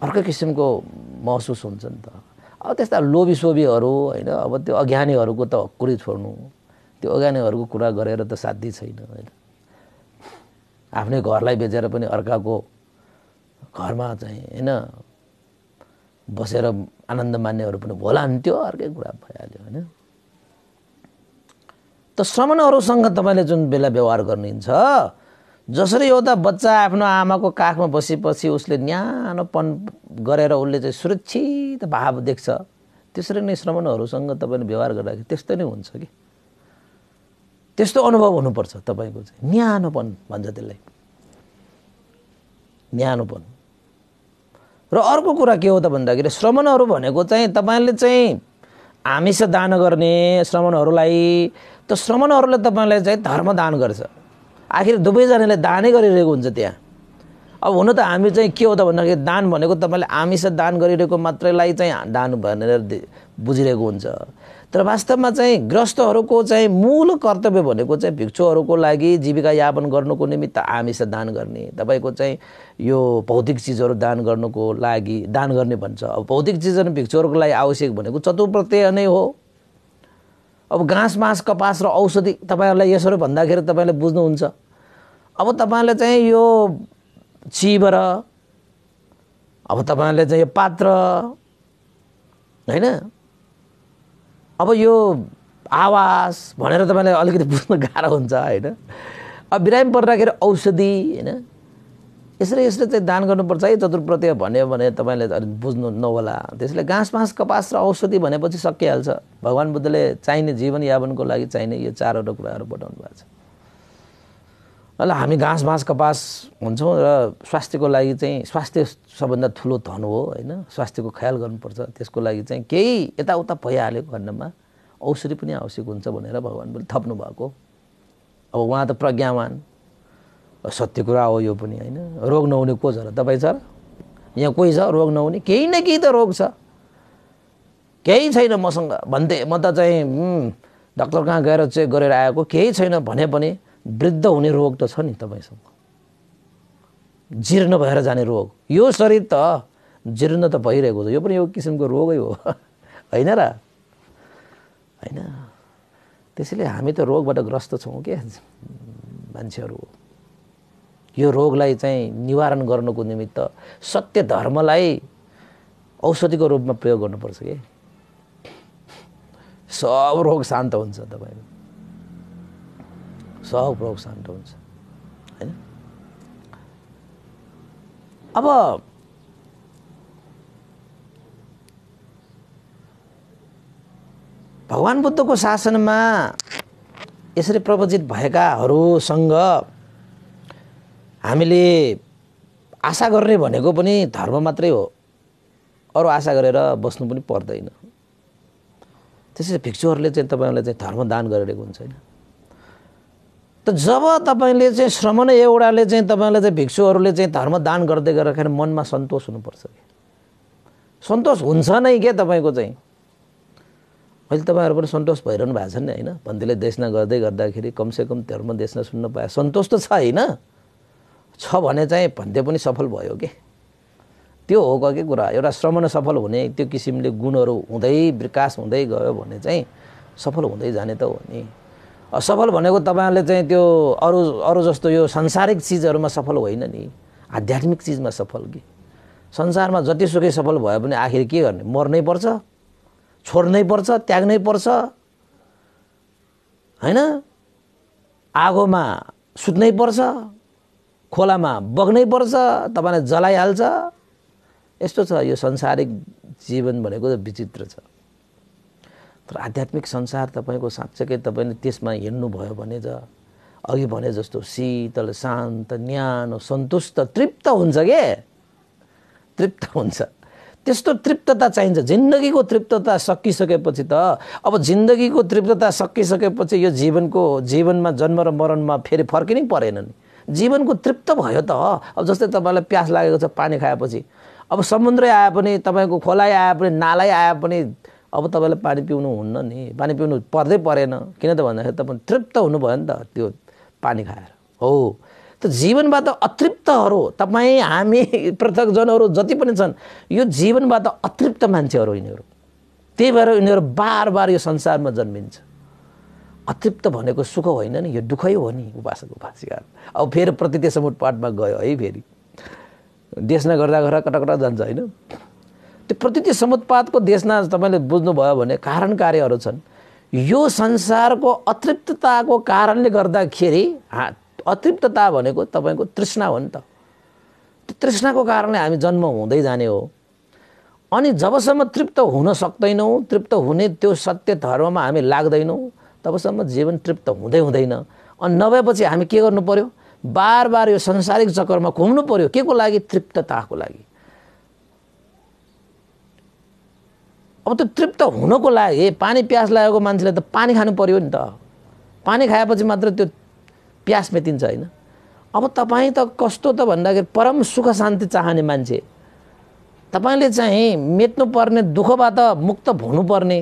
अर्कै किसिमको महसुस हुन्छ नि त अब त्यस्ता लोभी सोभीहरू होइन अब त्यो अज्ञानीहरूको त कुरै छोड्नु त्यो अज्ञानीहरूको कुरा गरेर त साध्य छैन होइन आफ्नै घरलाई बेचेर पनि अर्काको घरमा चाहिँ होइन बसेर आनन्द मान्नेहरू पनि होला नि त्यो अर्कै कुरा भइहाल्यो होइन त श्रमणहरूसँग तपाईँले जुन बेला व्यवहार गर्नुहुन्छ जसरी एउटा बच्चा आफ्नो आमाको काखमा बसेपछि उसले न्यानोपन गरेर उसले चाहिँ सुरक्षित भाव देख्छ त्यसरी नै श्रमणहरूसँग तपाईँले व्यवहार गर्दाखेरि त्यस्तो नै हुन्छ कि त्यस्तो अनुभव हुनुपर्छ तपाईँको चाहिँ न्यानोपन भन्छ त्यसलाई न्यानोपन र अर्को कुरा के हो त भन्दाखेरि श्रमणहरू भनेको चाहिँ तपाईँले चाहिँ आमिष दान गर्ने श्रमणहरूलाई त श्रमणहरूले तपाईँलाई चाहिँ धर्म दान गर्छ आखिर दुवैजनाले दानै गरिरहेको हुन्छ त्यहाँ अब हुन त हामी चाहिँ के हो त भन्दाखेरि दान भनेको तपाईँले आमिष दान गरिरहेको मात्रैलाई चाहिँ दान भनेर बुझिरहेको हुन्छ तर वास्तवमा चाहिँ ग्रस्तहरूको चाहिँ मूल कर्तव्य भनेको चाहिँ भिक्षुहरूको लागि जीविका यापन गर्नुको निमित्त आमिष दान गर्ने तपाईँको चाहिँ यो भौतिक चिजहरू दान गर्नुको लागि दान गर्ने भन्छ अब भौतिक चिजहरू भिक्षुहरूको लागि आवश्यक भनेको चतुप्रत्यय नै हो अब घाँस बाँस कपास र औषधि तपाईँहरूलाई यसरी भन्दाखेरि तपाईँले बुझ्नुहुन्छ अब तपाईँले चाहिँ यो चिबर अब तपाईँले चाहिँ यो पात्र होइन अब यो आवास भनेर तपाईँलाई अलिकति बुझ्नु गाह्रो हुन्छ होइन अब बिरामी पर्दाखेरि औषधि होइन यसरी यसले चाहिँ दान गर्नुपर्छ है चतुर्प्रत्यय भन्यो भने तपाईँले अलिक बुझ्नु नहोला त्यसले बाँस कपास र औषधि भनेपछि सकिहाल्छ भगवान् बुद्धले चाहिने जीवनयापनको लागि चाहिने यो चारवटा कुराहरू बताउनु भएको छ ल हामी घाँस बाँस कपास हुन्छौँ र स्वास्थ्यको लागि चाहिँ स्वास्थ्य सबभन्दा ठुलो धन हो होइन स्वास्थ्यको ख्याल गर्नुपर्छ त्यसको लागि चाहिँ केही यताउता भइहाल्यो खण्डमा औषधि पनि आवश्यक हुन्छ भनेर भगवान् बुद्धले थप्नु भएको अब उहाँ त प्रज्ञावान सत्य कुरा हो यो पनि होइन रोग नहुने को छ र तपाईँ छ र यहाँ कोही छ रोग नहुने केही न केही त रोग छ केही छैन मसँग भन्थे म त चाहिँ डाक्टर कहाँ गएर चेक गरेर आएको केही छैन भने पनि वृद्ध हुने रोग त छ नि तपाईँसँग जीर्ण भएर जाने रोग यो शरीर त जीर्ण त भइरहेको छ यो पनि एक किसिमको रोगै हो होइन र होइन त्यसैले हामी त रोगबाट ग्रस्त छौँ क्या मान्छेहरू यो रोगलाई चाहिँ निवारण गर्नुको निमित्त सत्य धर्मलाई औषधिको रूपमा प्रयोग गर्नुपर्छ कि सब रोग शान्त हुन्छ तपाईँको सब रोग शान्त हुन्छ होइन अब भगवान् बुद्धको शासनमा यसरी प्रवचित भएकाहरूसँग हामीले आशा गर्ने भनेको पनि धर्म मात्रै हो अरू आशा गरेर बस्नु पनि पर्दैन त्यसै भिक्षुहरूले चाहिँ तपाईँलाई चाहिँ धर्म दान गरिरहेको हुन्छ होइन त जब तपाईँले चाहिँ श्रमण एउटाले चाहिँ तपाईँलाई चाहिँ भिक्षुहरूले चाहिँ धर्म दान गर्दै गर्दाखेरि मनमा सन्तोष हुनुपर्छ कि सन्तोष हुन्छ नै क्या तपाईँको चाहिँ अहिले तपाईँहरू पनि सन्तोष भइरहनु भएको छ नि होइन भन्दैले देशना गर्दै गर्दाखेरि कमसेकम धर्म देशना सुन्न पाए सन्तोष त छ होइन छ भने चाहिँ भन्दै पनि सफल भयो कि त्यो हो कि कुरा एउटा श्रमण सफल हुने त्यो किसिमले गुणहरू हुँदै विकास हुँदै गयो भने चाहिँ सफल हुँदै जाने त हो नि सफल भनेको तपाईँहरूले चाहिँ त्यो अरू अरू जस्तो यो सांसारिक चिजहरूमा सफल होइन नि आध्यात्मिक चिजमा सफल कि संसारमा जतिसुकै सफल भयो भने आखिर के गर्ने मर्नै पर्छ छोड्नै पर्छ त्याग्नै पर्छ होइन आगोमा सुत्नै पर्छ खोलामा बग्नै पर्छ तपाईँलाई जलाइहाल्छ यस्तो छ यो संसारिक जीवन भनेको त विचित्र छ तर आध्यात्मिक संसार तपाईँको साँच्चैकै तपाईँले त्यसमा हिँड्नुभयो भने त अघि भने जस्तो शीतल शान्त न्यानो सन्तुष्ट तृप्त हुन्छ के तृप्त हुन्छ त्यस्तो तृप्तता चाहिन्छ जिन्दगीको तृप्तता सकिसकेपछि त अब जिन्दगीको तृप्तता सकिसकेपछि यो जीवनको जीवनमा जन्म र मरणमा फेरि फर्किनै परेन नि जीवनको तृप्त भयो त अब जस्तै तपाईँलाई प्यास लागेको छ पानी खाएपछि अब समुद्रै आए पनि तपाईँको खोलाइ आए पनि नालै आए पनि अब तपाईँलाई पानी पिउनु हुन्न नि पानी पिउनु पर्दै परेन किन त भन्दाखेरि तपाईँ तृप्त हुनुभयो नि त त्यो पानी खाएर हो त जीवनबाट अतृप्तहरू तपाईँ हामी पृथकजनहरू जति पनि छन् यो जीवनबाट अतृप्त मान्छेहरू यिनीहरू त्यही भएर यिनीहरू बार बार यो संसारमा जन्मिन्छ अतृप्त भनेको सुख होइन नि यो दुःखै हो नि उपासक उपासिका अब फेरि प्रतित्य पाठमा गयो है फेरि देशना गर्दा गर्दा कटकटा जान्छ होइन त्यो प्रतिति समुत्पादको देशना तपाईँले बुझ्नुभयो भने कारण कार्यहरू छन् यो संसारको अतृप्तताको कारणले गर्दाखेरि अतृप्तता भनेको तपाईँको तृष्णा हो नि त त्यो तृष्णाको कारणले हामी जन्म हुँदै जाने हो अनि जबसम्म तृप्त हुन सक्दैनौँ तृप्त हुने त्यो सत्य धर्ममा हामी लाग्दैनौँ तबसम्म जीवन तृप्त हुँदै हुँदैन अनि नभएपछि हामी के गर्नु पऱ्यो बार बार यो संसारिक चक्करमा घुम्नु पऱ्यो के को लागि तृप्तताको लागि अब त तृप्त हुनको लागि पानी प्यास लागेको मान्छेले त पानी खानु पर्यो नि त पानी खाएपछि मात्र त्यो प्यास मेटिन्छ होइन अब तपाईँ त कस्तो त भन्दाखेरि परम सुख शान्ति चाहने मान्छे तपाईँले चाहिँ मेट्नुपर्ने दुःखबाट मुक्त हुनुपर्ने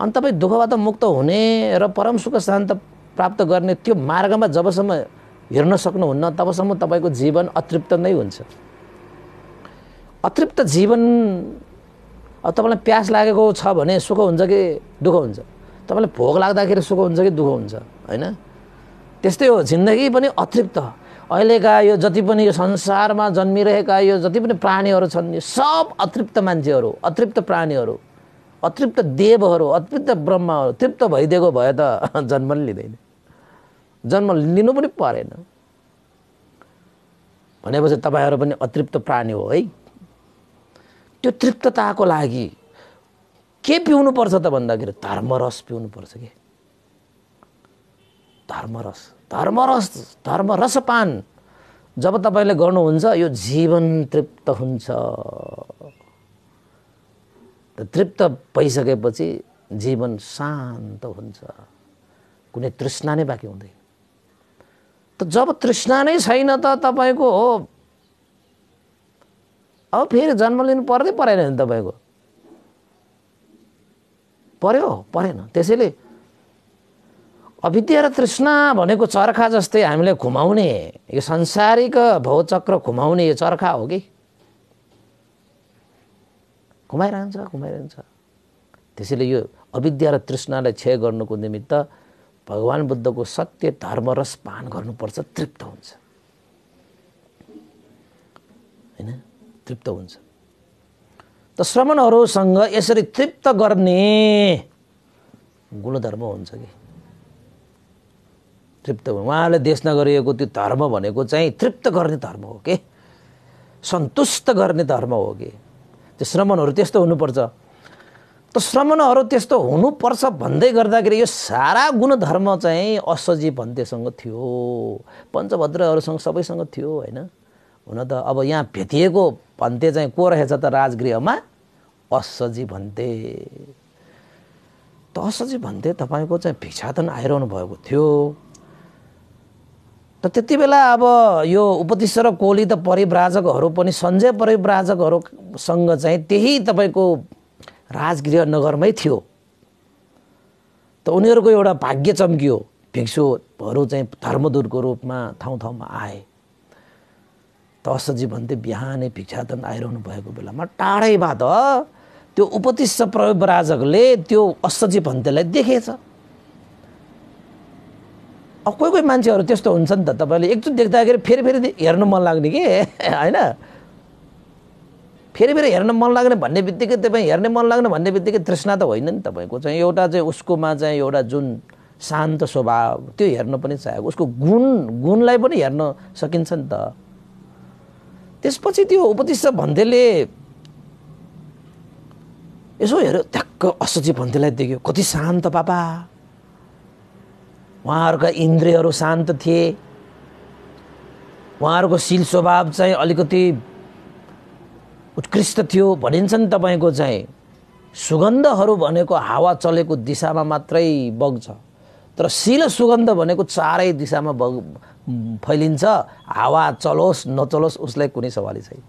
अनि तपाईँ दुःखबाट मुक्त हुने र परम सुख शान्त प्राप्त गर्ने त्यो मार्गमा जबसम्म हिँड्न सक्नुहुन्न तबसम्म तपाईँको जीवन अतृप्त नै हुन्छ अतृप्त जीवन अब तपाईँलाई प्यास लागेको छ भने सुख हुन्छ कि दुःख हुन्छ तपाईँलाई भोक लाग्दाखेरि सुख हुन्छ कि दुःख हुन्छ होइन त्यस्तै हो जिन्दगी पनि अतृप्त अहिलेका यो जति पनि यो संसारमा जन्मिरहेका यो जति पनि प्राणीहरू छन् यो सब अतृप्त मान्छेहरू अतृप्त प्राणीहरू अतृप्त देवहरू अतृप्त ब्रह्महरू तृप्त भइदिएको भए त जन्म नै लिँदैन जन्म लिनु पनि परेन भनेपछि तपाईँहरू पनि अतृप्त प्राणी हो है त्यो तृप्तताको लागि के पिउनु पर्छ त भन्दाखेरि धर्मरस पिउनु पर्छ कि धर्मरस धर्मरस धर्मरसपान जब तपाईँले गर्नुहुन्छ यो जीवन तृप्त हुन्छ र तृप्त भइसकेपछि जीवन शान्त हुन्छ कुनै तृष्णा नै बाँकी हुँदैन त जब तृष्णा नै छैन त तपाईँको हो अब फेरि जन्म लिनु पर्दै परेन नि तपाईँको पर्यो परेन त्यसैले अविद्या र तृष्णा भनेको चर्खा जस्तै हामीले घुमाउने यो संसारिक भौचक्र घुमाउने यो चर्खा हो कि घुमाइरहन्छ घुमाइरहन्छ त्यसैले यो अविद्या र तृष्णालाई क्षय गर्नुको निमित्त भगवान् बुद्धको सत्य धर्म रस पान गर्नुपर्छ तृप्त हुन्छ होइन तृप्त हुन्छ त श्रमणहरूसँग यसरी तृप्त गर्ने गुणधर्म हुन्छ कि तृप्त उहाँले देश नगरिएको त्यो धर्म भनेको चाहिँ तृप्त गर्ने धर्म हो कि सन्तुष्ट गर्ने धर्म हो कि त्यो श्रमणहरू त्यस्तो हुनुपर्छ त श्रमणहरू त्यस्तो हुनुपर्छ भन्दै गर्दाखेरि यो सारा गुणधर्म चाहिँ असजी भन्तेसँग थियो पञ्चभद्रहरूसँग सबैसँग थियो होइन हुन त अब यहाँ भेटिएको भन्ते चाहिँ को रहेछ त राजगृहमा असजी भन्ते त असजी भन्ते तपाईँको चाहिँ भिक्षाटन आइरहनु भएको थियो त्यति बेला अब यो उपतिश्वर कोली त परिव्राजकहरू पनि सञ्जय परिव्राजकहरूसँग चाहिँ त्यही तपाईँको राजगृह नगरमै थियो त उनीहरूको एउटा भाग्य चम्कियो भिक्षुहरू चाहिँ धर्मदूरको रूपमा ठाउँ ठाउँमा आए त असजी भन्थे बिहानै भिक्षाटन आइरहनु भएको बेलामा टाढैबाट त्यो उपतिस्व प्रयोगराजकले त्यो असजी भन्तेलाई देखेछ अब कोही कोही मान्छेहरू त्यस्तो हुन्छ नि त तपाईँले एकचोटि देख्दाखेरि फेरि फेरि हेर्नु मन लाग्ने कि होइन फेरि फेरि हेर्न मन लाग्ने भन्ने बित्तिकै तपाईँ हेर्ने मन लाग्ने भन्ने बित्तिकै तृष्णा त होइन नि तपाईँको चाहिँ एउटा चाहिँ उसकोमा चाहिँ एउटा जुन शान्त स्वभाव त्यो हेर्न पनि चाहिएको उसको गुण गुणलाई पनि हेर्न सकिन्छ नि त त्यसपछि त्यो उपदेश भन्थेले यसो हेऱ्यो ठ्याक्क असोजी भन्थेलाई देख्यो कति शान्त पापा उहाँहरूका इन्द्रियहरू शान्त थिए उहाँहरूको शील स्वभाव चाहिँ अलिकति उत्कृष्ट थियो भनिन्छ नि तपाईँको चाहिँ सुगन्धहरू भनेको हावा चलेको दिशामा मात्रै बग्छ तर शील सुगन्ध भनेको चारै दिशामा बग फैलिन्छ हावा चलोस् नचलोस् उसलाई कुनै सवाली छैन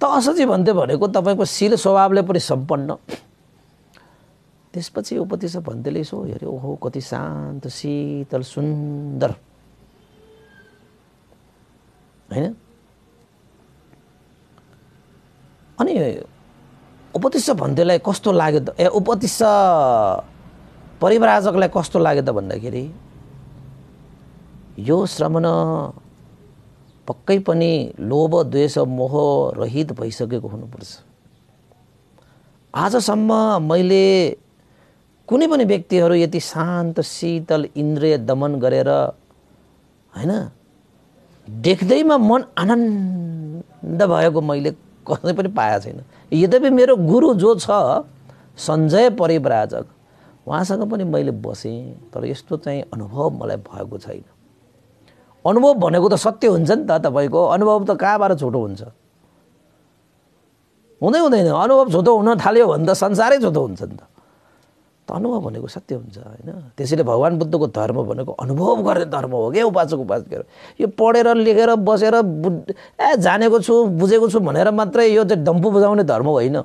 त असजी भन्थ्यो भनेको तपाईँको शील स्वभावले पनि सम्पन्न त्यसपछि उपदेश भन्दैले यसो हेऱ्यो ओहो कति शान्त शीतल सुन्दर होइन अनि उपतिष भन्दैलाई कस्तो लाग्यो त ए उपतिष्ठ परिवराजकलाई कस्तो लाग्यो त भन्दाखेरि यो श्रमण पक्कै पनि लोभ द्वेष मोह रहित भइसकेको हुनुपर्छ आजसम्म मैले कुनै पनि व्यक्तिहरू यति शान्त शीतल इन्द्रिय दमन गरेर होइन देख्दैमा मन आनन्द भएको मैले कसै पनि पाएको छैन यद्यपि मेरो गुरु जो छ सञ्जय परिवराजक उहाँसँग पनि मैले बसेँ तर यस्तो चाहिँ अनुभव मलाई भएको छैन अनुभव भनेको त सत्य हुन्छ नि त तपाईँको अनुभव त कहाँबाट छोटो हुन्छ हुँदै हुँदैन अनुभव छोटो हुन थाल्यो भने त संसारै छोटो हुन्छ नि त त अनुभव भनेको सत्य हुन्छ होइन त्यसैले भगवान् बुद्धको धर्म भनेको अनुभव गर्ने धर्म हो क्या उपासक उपासकहरू यो पढेर लेखेर बसेर बु ए जानेको छु बुझेको छु भनेर मात्रै यो चाहिँ डम्फु बुझाउने धर्म होइन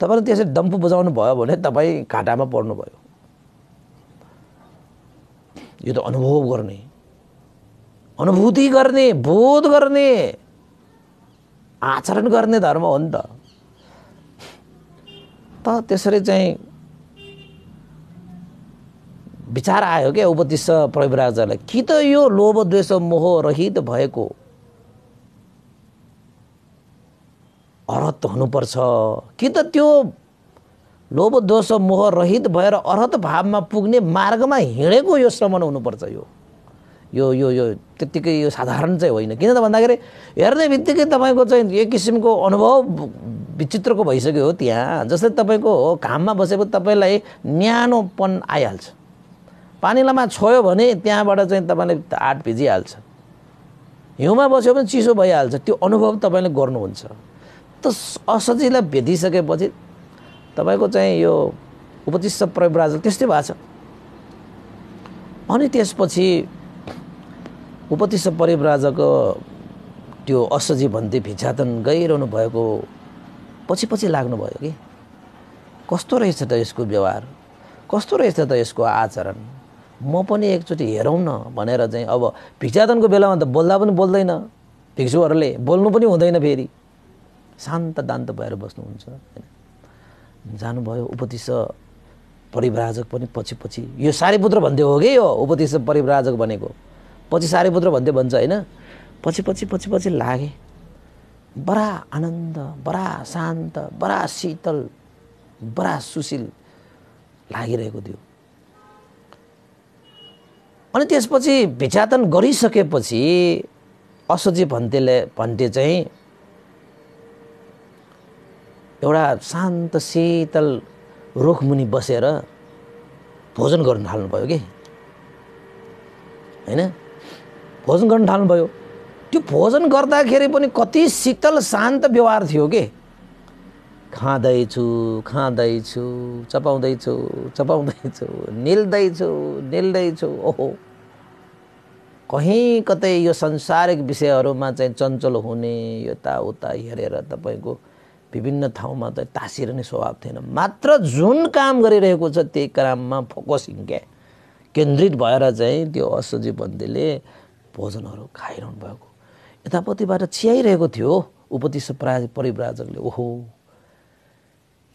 तपाईँले त्यसरी डम्फु बुझाउनु भयो भने तपाईँ घाटामा पढ्नुभयो यो त अनुभव गर्ने अनुभूति गर्ने बोध गर्ने आचरण गर्ने धर्म हो नि त त्यसरी चाहिँ विचार आयो क्या उपतिस्स प्रविराजालाई कि त यो लोभ द्वेष मोह रहित भएको अर्हत हुनुपर्छ कि त त्यो लोभ द्वेष मोह रहित भएर अर्हत भावमा पुग्ने मार्गमा हिँडेको यो श्रमण हुनुपर्छ यो यो यो यो त्यत्तिकै यो साधारण चाहिँ होइन किन त भन्दाखेरि हेर्ने बित्तिकै तपाईँको चाहिँ एक किसिमको अनुभव विचित्रको भइसक्यो हो त्यहाँ जस्तै तपाईँको हो घाममा बसेको तपाईँलाई न्यानोपन आइहाल्छ पानीलामा छोयो भने त्यहाँबाट चाहिँ तपाईँले हाट भिजिहाल्छ हिउँमा बस्यो भने चिसो भइहाल्छ त्यो अनुभव तपाईँले गर्नुहुन्छ त असजिलाई भेटिसकेपछि तपाईँको चाहिँ यो उपचिस प्रयोगराजल त्यस्तै भएको छ अनि त्यसपछि उपतिष्ठ परिव्राजको त्यो असजी भन्दै भिक्षातन गइरहनु भएको पछि पछि लाग्नुभयो कि कस्तो रहेछ त यसको व्यवहार कस्तो रहेछ त यसको आचरण म पनि एकचोटि हेरौँ न भनेर चाहिँ अब भिक्षादनको बेलामा त बोल्दा पनि बोल्दैन भिक्षुहरूले बोल्नु पनि हुँदैन फेरि शान्त दान्त भएर बस्नुहुन्छ होइन जानुभयो उपतिस परिव्राजक पनि पछि पछि यो सारेपुत्र भन्थ्यो हो कि यो उपतिस परिभ्राजक भनेको पछि सारेपुत्र भन्थ्यो भन्छ होइन पछि पछि पछि पछि लागे बडा आनन्द बडा शान्त बडा शीतल बडा सुशील लागिरहेको थियो अनि त्यसपछि भिक्षाटन गरिसकेपछि असोजी भन्तेले भन्ते चाहिँ एउटा शान्त शीतल रुखमुनि बसेर भोजन गर्न थाल्नुभयो कि होइन भोजन गर्न थाल्नुभयो त्यो भोजन गर्दाखेरि पनि कति शीतल शान्त व्यवहार थियो कि खाँदैछु खाँदैछु चपाउँदैछु चपाउँदैछु निल्दैछु निल्दैछु ओहो कहीँ कतै यो संसारिक विषयहरूमा चाहिँ चञ्चल हुने यताउता हेरेर तपाईँको विभिन्न ठाउँमा चाहिँ तासिरने स्वभाव थिएन मात्र जुन काम गरिरहेको छ त्यही काममा फोकसिङ क्या केन्द्रित भएर चाहिँ त्यो असजी बन्दीले भोजनहरू खाइरहनु भएको यतापट्टिबाट चियाइरहेको थियो उपति परिव्राजकले ओहो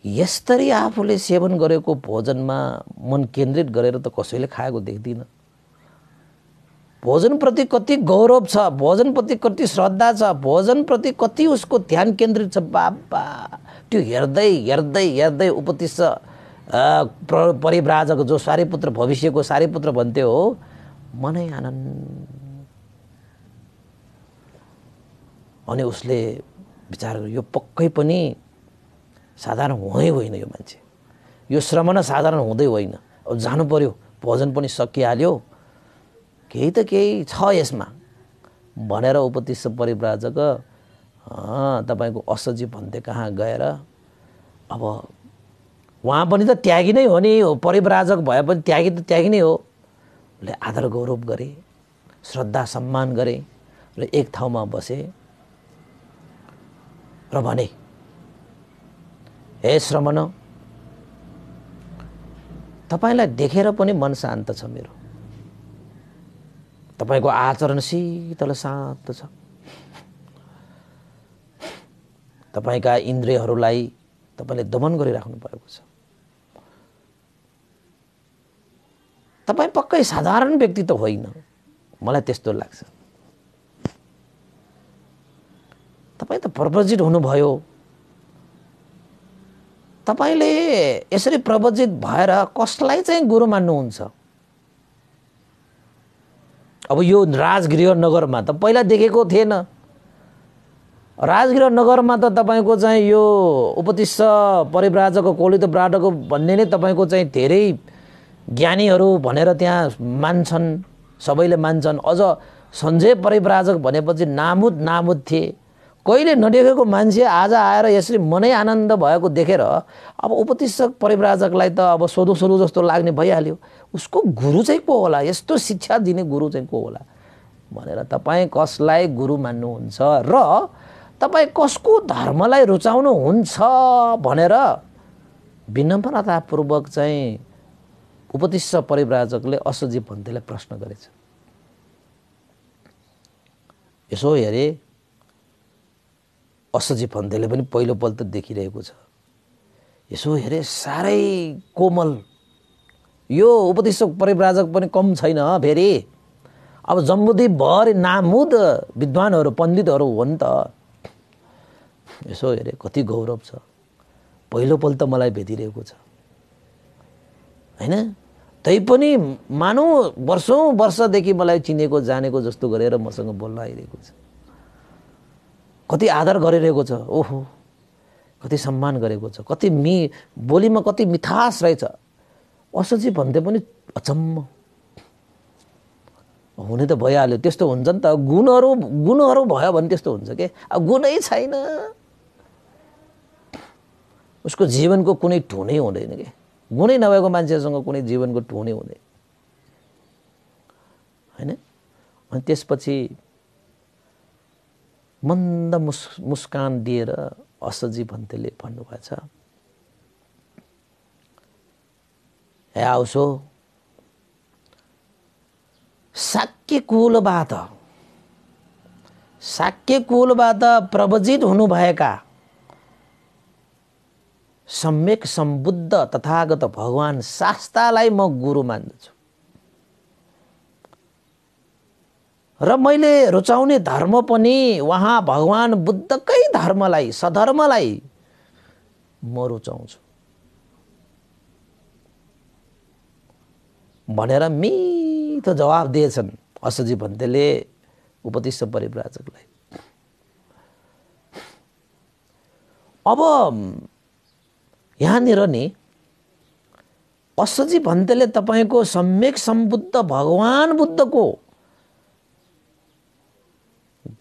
यसरी आफूले सेवन गरेको भोजनमा मन केन्द्रित गरेर त कसैले खाएको देख्दिनँ भोजनप्रति कति गौरव छ भोजनप्रति कति श्रद्धा छ भोजनप्रति कति उसको ध्यान केन्द्रित छ बाबा त्यो हेर्दै हेर्दै हेर्दै उपतिस परिभ्राजक जो सारीपुत्र भविष्यको सारीपुत्र भन्थ्यो हो मनै आनन्द अनि उसले विचार यो पक्कै पनि साधारण हुँदै होइन यो मान्छे यो श्रमण साधारण हुँदै होइन अब जानु पऱ्यो भोजन पनि सकिहाल्यो केही त केही छ यसमा भनेर उपतिष्ठ परिव्राजक तपाईँको असजी भन्थे कहाँ गएर अब उहाँ पनि त त्यागी नै हो नि हो परिव्राजक भए पनि त्यागी त त्यागी नै हो उसले आदर गौरव गरे श्रद्धा सम्मान गरे र एक ठाउँमा बसे र भने हे श्रमण तपाईँलाई देखेर पनि मन शान्त छ मेरो तपाईँको आचरण शीतल शान्त छ तपाईँका इन्द्रियहरूलाई तपाईँले दमन गरिराख्नु भएको छ तपाईँ पक्कै साधारण व्यक्ति त होइन मलाई त्यस्तो लाग्छ तपाईँ त पर्पजिट हुनुभयो तपाईँले यसरी प्रवचित भएर कसलाई चाहिँ गुरु मान्नुहुन्छ अब यो राजगृह नगरमा त पहिला देखेको थिएन राजगृह नगरमा त तपाईँको चाहिँ यो उपतिष्ठ परिव्राजको कोलित ब्राडको भन्ने नै तपाईँको चाहिँ धेरै ज्ञानीहरू भनेर त्यहाँ मान्छन् सबैले मान्छन् अझ सञ्जय परिव्राजक भनेपछि नामुद नामुद थिए कहिले नदेखेको मान्छे आज आएर यसरी मनै आनन्द भएको देखेर अब उपदेशक परिव्राजकलाई त अब सोधो सोधो जस्तो लाग्ने भइहाल्यो उसको गुरु चाहिँ को होला यस्तो शिक्षा दिने गुरु चाहिँ को होला भनेर तपाईँ कसलाई गुरु मान्नुहुन्छ र तपाईँ कसको धर्मलाई रुचाउनुहुन्छ भनेर विनम्रतापूर्वक चाहिँ उपतिष्ठ परिव्राजकले असजीव भन्तेलाई प्रश्न गरेछ यसो हेरेँ असजी फन्देले पनि पहिलोपल्ट त देखिरहेको छ यसो हेरे साह्रै कोमल यो उपदेशक परिव्राजक पनि कम छैन फेरि अब जम्बुदी भरि नामुद विद्वानहरू पण्डितहरू हो नि त यसो हेरे कति गौरव छ पहिलोपल्ट त मलाई भेटिरहेको छ होइन तैपनि मानौँ वर्षौँ वर्षदेखि मलाई चिनेको जानेको जस्तो गरेर मसँग बोल्न आइरहेको छ कति आदर गरिरहेको छ ओहो कति सम्मान गरेको छ कति मि बोलीमा कति मिठास रहेछ असोजी भन्दै पनि अचम्म हुने त भइहाल्यो त्यस्तो हुन्छ नि त गुणहरू गुणहरू भयो भने त्यस्तो हुन्छ के अब गुणै छैन उसको जीवनको कुनै ठुनै हुँदैन कि गुणै नभएको मान्छेसँग कुनै जीवनको ठुनै हुँदैन होइन अनि त्यसपछि मन्द मुस् मुस्कान दिएर असजी भन्तेले भन्नुभएछ हे आउसो शाक्य कुलबाट शाक्य कुलबाट प्रवजित हुनुभएका सम्यक सम्बुद्ध तथागत भगवान् शास्तालाई म गुरु मान्दछु र मैले रुचाउने धर्म पनि उहाँ भगवान् बुद्धकै धर्मलाई सधर्मलाई म रुचाउँछु भनेर मिठो जवाब दिएछन् असजी भन्तेले उपतिष्ठ परिव्राजकलाई अब यहाँनिर नि असजी भन्तेले तपाईँको सम्यक सम्बुद्ध भगवान् बुद्धको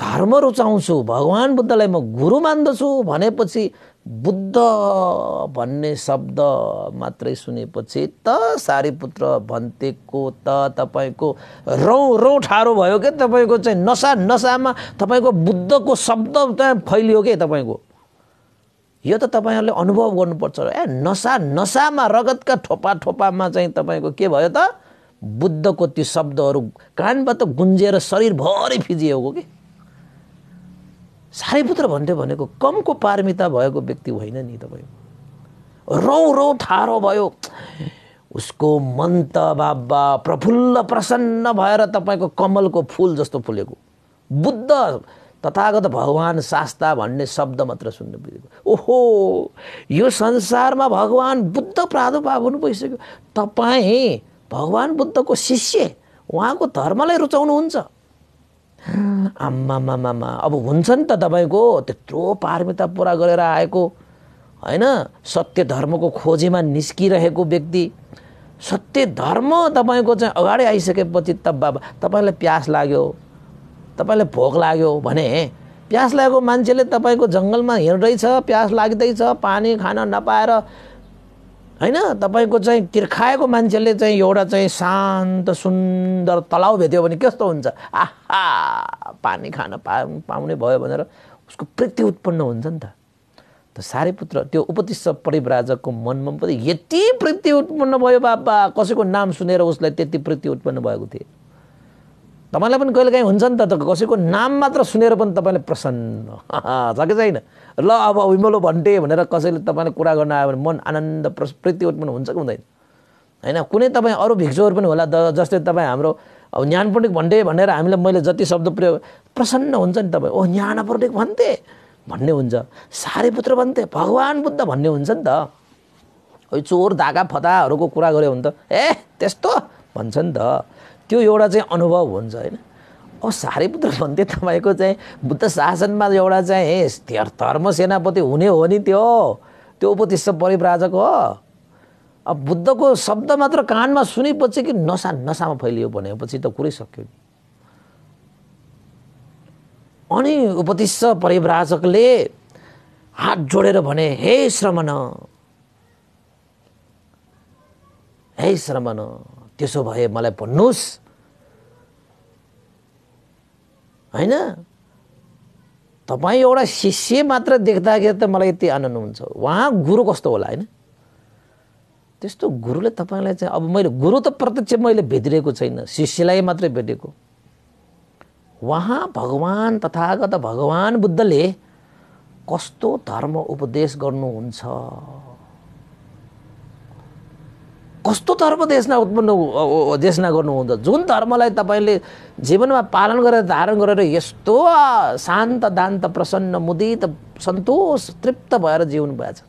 धर्म रुचाउँछु भगवान् बुद्धलाई म गुरु मान्दछु भनेपछि बुद्ध भन्ने शब्द मात्रै सुनेपछि त सारीपुत्र भन्तेको त तपाईँको रौ रौ ठाडो भयो क्या तपाईँको चाहिँ नसा नसामा तपाईँको बुद्धको शब्द त्यहाँ फैलियो के तपाईँको यो त तपाईँहरूले अनुभव गर्नुपर्छ ए नसा नसामा रगतका ठोपा ठोपामा चाहिँ तपाईँको के भयो त बुद्धको त्यो शब्दहरू कानबाट गुन्जिएर शरीरभरि फिजिएको कि सारीपुत्र भन्थ्यो भनेको कमको पारमिता भएको व्यक्ति होइन नि तपाईँ रौ रौ ठारो भयो उसको मन त बाबा प्रफुल्ल प्रसन्न भएर तपाईँको कमलको फुल जस्तो फुलेको बुद्ध तथागत भगवान् शास्ता भन्ने शब्द मात्र सुन्नु बुझेको ओहो यो संसारमा भगवान् बुद्ध प्रादुर्भाव हुनु भइसक्यो तपाईँ भगवान् बुद्धको शिष्य उहाँको धर्मलाई रुचाउनुहुन्छ आम्मामामा अब हुन्छ नि त तपाईँको त्यत्रो पारमिता पुरा गरेर आएको होइन सत्य धर्मको खोजीमा निस्किरहेको व्यक्ति सत्य धर्म तपाईँको चाहिँ अगाडि आइसकेपछि त बाबा तपाईँलाई प्यास लाग्यो तपाईँलाई भोक लाग्यो भने प्यास लागेको मान्छेले तपाईँको जङ्गलमा हिँड्दैछ प्यास लाग्दैछ पानी खान नपाएर होइन तपाईँको चाहिँ तिर्खाएको मान्छेले चाहिँ एउटा चाहिँ शान्त सुन्दर तलाउ भेट्यो भने कस्तो हुन्छ आहा पानी खान पा पाउने भयो भनेर उसको प्रीति उत्पन्न हुन्छ नि त साह्रै पुत्र त्यो उपतिष्ट परिव्राजकको मनमा पनि यति प्रीति उत्पन्न भयो बाबा कसैको नाम सुनेर उसलाई त्यति प्रीति उत्पन्न भएको थियो तपाईँलाई पनि कहिले काहीँ हुन्छ नि त कसैको नाम मात्र सुनेर पनि तपाईँले प्रसन्न छ कि छैन ल अब विमलो भन्टे भनेर कसैले तपाईँले कुरा गर्न आयो भने मन आनन्द उत्पन्न हुन्छ कि हुँदैन होइन कुनै तपाईँ अरू भिक्षुहरू पनि होला जस्तै तपाईँ हाम्रो अब ज्ञानपूर्णिक भन्टे भनेर हामीलाई मैले जति शब्द प्रयोग प्रसन्न हुन्छ नि तपाईँ ओ ज्ञानपूर्णिक भन्थे भन्ने हुन्छ सारीपुत्र भन्थे भगवान् बुद्ध भन्ने हुन्छ नि त चोर धाका फताहरूको कुरा गऱ्यो भने त ए त्यस्तो भन्छ नि त त्यो एउटा चाहिँ अनुभव हुन्छ होइन अब सारीपुत्र भन्थे तपाईँको चाहिँ बुद्ध शासनमा एउटा चाहिँ हे धर्म सेनापति हुने हो नि त्यो त्यो उपतिष्ठ परिव्राजक हो अब बुद्धको शब्द मात्र कानमा सुनेपछि कि नसा नसामा फैलियो भनेपछि त कुरै सक्यो नि अनि उपतिस्स परिव्राजकले हात जोडेर भने हे श्रमण हे श्रमण त्यसो भए मलाई भन्नुहोस् होइन तपाईँ एउटा शिष्य मात्र देख्दाखेरि त मलाई यति आनन्द हुन्छ उहाँ गुरु कस्तो होला होइन त्यस्तो गुरुले तपाईँलाई चाहिँ अब मैले गुरु त प्रत्यक्ष मैले भेटिरहेको छैन शिष्यलाई मात्रै भेटेको उहाँ भगवान् तथागत भगवान् बुद्धले कस्तो धर्म उपदेश गर्नुहुन्छ कस्तो धर्म देशना उत्पन्न देशना गर्नुहुन्छ जुन धर्मलाई तपाईँले जीवनमा पालन गरेर धारण गरेर यस्तो शान्त दान्त प्रसन्न मुदित सन्तोष तृप्त भएर जिउनु भएको छ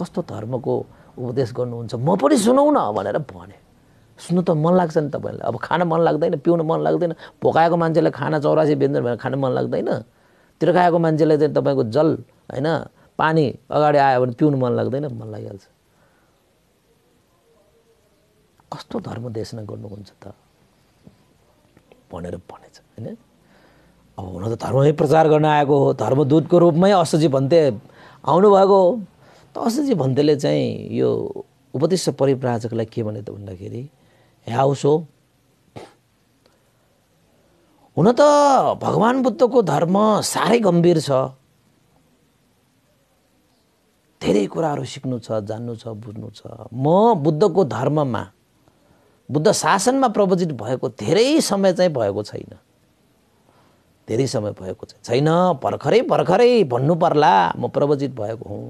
कस्तो धर्मको उपदेश गर्नुहुन्छ म पनि सुनौ न भनेर भने सुन्नु त मन लाग्छ नि तपाईँलाई अब खान मन लाग्दैन पिउन मन लाग्दैन भोकाएको मान्छेलाई खाना चौरासी व्यञ्जन भनेर खान मन लाग्दैन तिर्खाएको मान्छेलाई चाहिँ तपाईँको जल होइन पानी अगाडि आयो भने पिउनु मन लाग्दैन मन लागिहाल्छ कस्तो धर्म गर्नु गर्नुहुन्छ त भनेर भनेछ होइन अब हुन त धर्मै प्रचार गर्न आएको हो धर्मदूतको रूपमै असजी भन्ते आउनुभएको हो त असजी भन्तेले चाहिँ यो उपदेश परिप्राजकलाई के भने त भन्दाखेरि ह्याउस हो हुन त भगवान् बुद्धको धर्म साह्रै गम्भीर छ धेरै कुराहरू सिक्नु छ जान्नु छ बुझ्नु छ म बुद्धको धर्ममा बुद्ध शासनमा प्रवजित भएको धेरै समय चाहिँ भएको छैन धेरै समय भएको चाहिँ छैन भर्खरै भर्खरै भन्नु पर्ला म प्रवजित भएको हुँ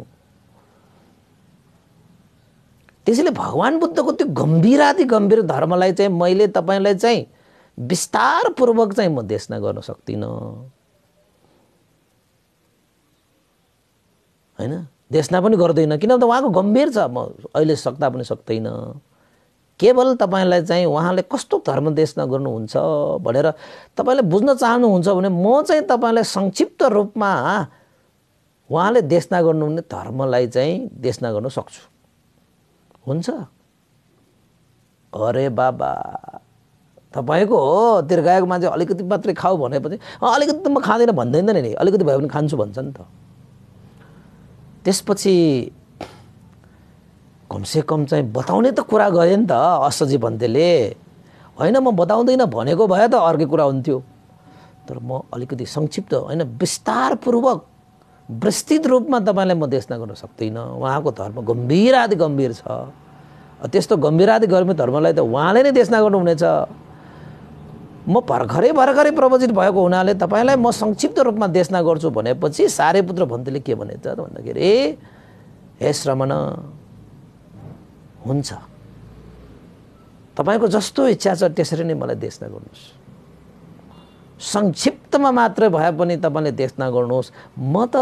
त्यसैले भगवान् बुद्धको त्यो गम्भीरादि गम्भीर धर्मलाई चाहिँ मैले तपाईँलाई चाहिँ विस्तारपूर्वक चाहिँ म देशना गर्न सक्दिनँ होइन देशना पनि गर्दैन किनभने उहाँको गम्भीर छ म अहिले सक्दा पनि सक्दैन केवल तपाईँलाई चाहिँ उहाँले कस्तो धर्म धर्मदेशना गर्नुहुन्छ भनेर तपाईँले बुझ्न चाहनुहुन्छ भने म चाहिँ तपाईँलाई संक्षिप्त रूपमा उहाँले देशना गर्नुहुने धर्मलाई चाहिँ देशना गर्न सक्छु हुन्छ अरे बाबा तपाईँको हो दीर्घायुको मान्छे अलिकति मात्रै खाऊ भनेपछि अलिकति त म खाँदिनँ भन्दैन नि अलिकति भयो भने खान्छु भन्छ नि त त्यसपछि कमसेकम चाहिँ बताउने त कुरा गरे नि त असजी भन्तेले होइन म बताउँदैन भनेको भए त अर्कै कुरा हुन्थ्यो तर म अलिकति संक्षिप्त होइन विस्तारपूर्वक विस्तृत रूपमा तपाईँलाई म देशना गर्न सक्दिनँ उहाँको धर्म गम्भीर आदि गम्भीर छ त्यस्तो गम्भीर आदि गम्भीर धर्मलाई त उहाँले नै देशना गर्नुहुनेछ म भर्खरै भर्खरै प्रवचित भएको हुनाले तपाईँलाई म संक्षिप्त रूपमा देशना गर्छु भनेपछि सारे पुत्र भन्तेले के भनेछ भन्दाखेरि हे श्रमण हुन्छ तपाईँको जस्तो इच्छा छ त्यसरी नै मलाई देश नगर्नुहोस् संक्षिप्तमा मात्र भए पनि तपाईँले देश नगर्नुहोस् म त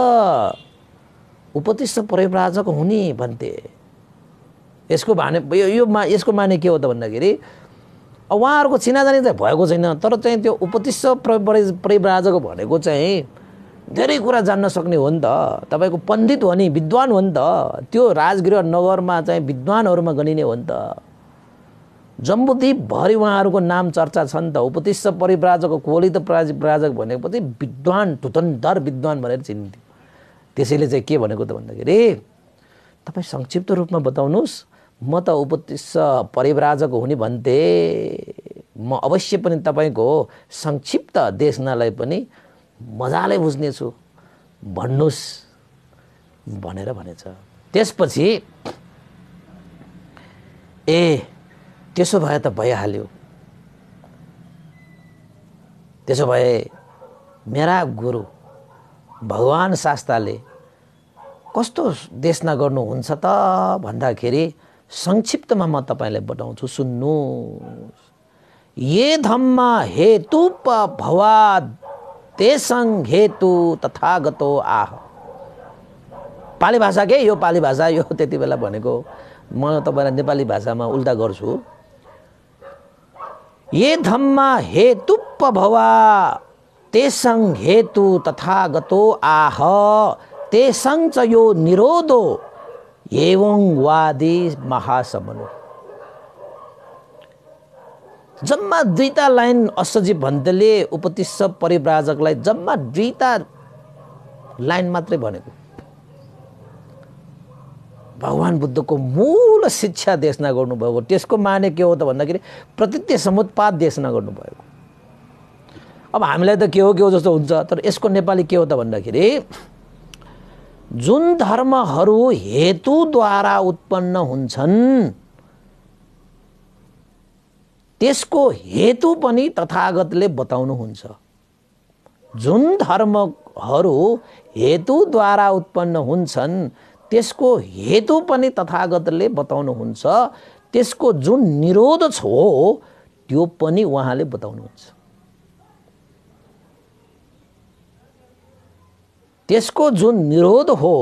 उपतिष्ठ परिव्राजक हुने भन्थे यसको भाने यो, यो मा यसको माने के हो त भन्दाखेरि उहाँहरूको चिनाजानी त भएको छैन तर चाहिँ त्यो उपतिष्ठ परिव्राजक भनेको चाहिँ धेरै कुरा जान्न सक्ने हो नि त तपाईँको पण्डित हो नि विद्वान हो नि त त्यो राजगृह नगरमा चाहिँ विद्वानहरूमा गनिने हो नि त जम्बुद्वीपभरि उहाँहरूको नाम चर्चा छ नि त उपतिष्ठ परिव्राजक कोलित त प्राज प्राजक भनेपछि विद्वान धुतन्धर विद्वान भनेर चिनिन्थ्यो त्यसैले चाहिँ के भनेको त भन्दाखेरि तपाईँ संक्षिप्त रूपमा बताउनुहोस् म त उपतिष्ठ परिव्राजक हुने भन्थे म अवश्य पनि तपाईँको संक्षिप्त देशनालाई पनि मजाले बुझ्नेछु भन्नुहोस् भनेर भनेछ त्यसपछि ए त्यसो भए त भइहाल्यो त्यसो भए मेरा गुरु भगवान् शास्त्रले कस्तो देशना गर्नुहुन्छ त भन्दाखेरि संक्षिप्तमा म तपाईँलाई बताउँछु सुन्नु ये हे तुप भवाद हेतु तथागतो आह पाली भाषा के यो पाली भाषा यो त्यति बेला भनेको म तपाईँलाई नेपाली भाषामा उल्टा गर्छु ये धम्मा हेतुप्पभवा तेसङ हेतु तथागतो आह ते यो निरोधो एवं वादी महासमनु जम्मा दुईवटा लाइन अश्वजी भन्तेले उपतिष्ठ परिव्राजकलाई जम्मा दुईटा लाइन मात्रै भनेको भगवान् बुद्धको मूल शिक्षा देशना गर्नुभएको त्यसको माने के हो त भन्दाखेरि प्रतित्य समुत्पाद देशना गर्नुभएको अब हामीलाई त के हो के हो जस्तो हुन्छ तर यसको नेपाली के हो त भन्दाखेरि जुन धर्महरू हेतुद्वारा उत्पन्न हुन्छन् त्यसको हेतु पनि तथागतले बताउनुहुन्छ जुन धर्महरू हेतुद्वारा उत्पन्न हुन्छन् त्यसको हेतु पनि तथागतले बताउनुहुन्छ त्यसको जुन निरोध छ हो त्यो पनि उहाँले बताउनुहुन्छ त्यसको जुन निरोध हो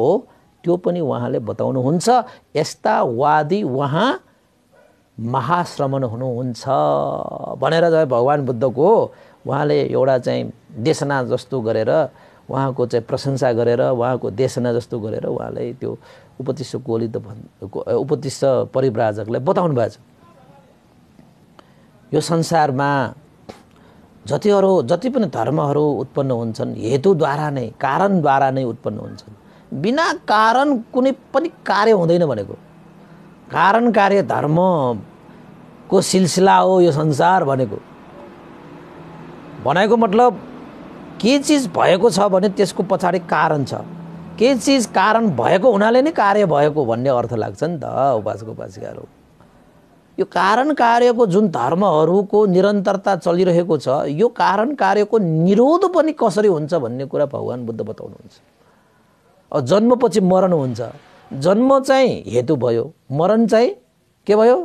त्यो पनि उहाँले बताउनुहुन्छ यस्ता वादी उहाँ महाश्रमण हुनुहुन्छ भनेर चाहिँ भगवान् बुद्धको उहाँले एउटा चाहिँ देशना जस्तो गरेर उहाँको चाहिँ प्रशंसा गरेर उहाँको देशना जस्तो गरेर उहाँले त्यो उपतिष्ठ कोलित भन् उपतिष्ठ परिव्राजकलाई बताउनु भएको छ यो संसारमा जति जतिहरू जति पनि धर्महरू उत्पन्न हुन्छन् हेतुद्वारा नै कारणद्वारा नै उत्पन्न हुन्छन् बिना कारण कुनै पनि कार्य हुँदैन भनेको कारण कार्य धर्मको सिलसिला हो यो संसार भनेको भनेको मतलब के चिज भएको छ भने त्यसको पछाडि कारण छ के चिज कारण भएको हुनाले नै कार्य भएको भन्ने अर्थ लाग्छ नि त उपासको उपासिकाहरू यो कारण कार्यको जुन धर्महरूको निरन्तरता चलिरहेको छ यो कारण कार्यको निरोध पनि कसरी हुन्छ भन्ने कुरा भगवान् बुद्ध बताउनुहुन्छ जन्मपछि मरण हुन्छ जन्म चाहिँ हेतु भयो मरण चाहिँ के भयो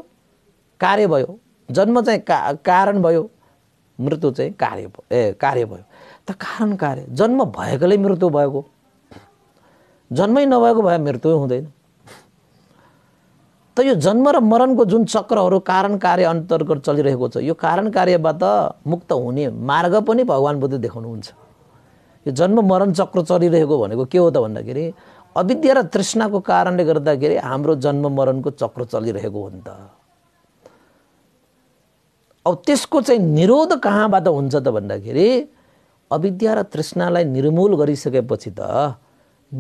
कार्य भयो जन्म चाहिँ का कारण भयो मृत्यु चाहिँ कार्य ए कार्य भयो त कारण कार्य जन्म भएकोले मृत्यु भएको जन्मै नभएको भए मृत्यु हुँदैन त यो जन्म र मरणको जुन चक्रहरू कारण कार्य अन्तर्गत चलिरहेको छ यो कारण कार्यबाट मुक्त हुने मार्ग पनि भगवान् बुद्ध देखाउनुहुन्छ यो जन्म मरण चक्र चलिरहेको भनेको के हो त भन्दाखेरि अविद्या र तृष्णाको कारणले गर्दाखेरि हाम्रो जन्म मरणको चक्र चलिरहेको हो नि त अब त्यसको चाहिँ निरोध कहाँबाट हुन्छ त भन्दाखेरि अविद्या र तृष्णालाई निर्मूल गरिसकेपछि त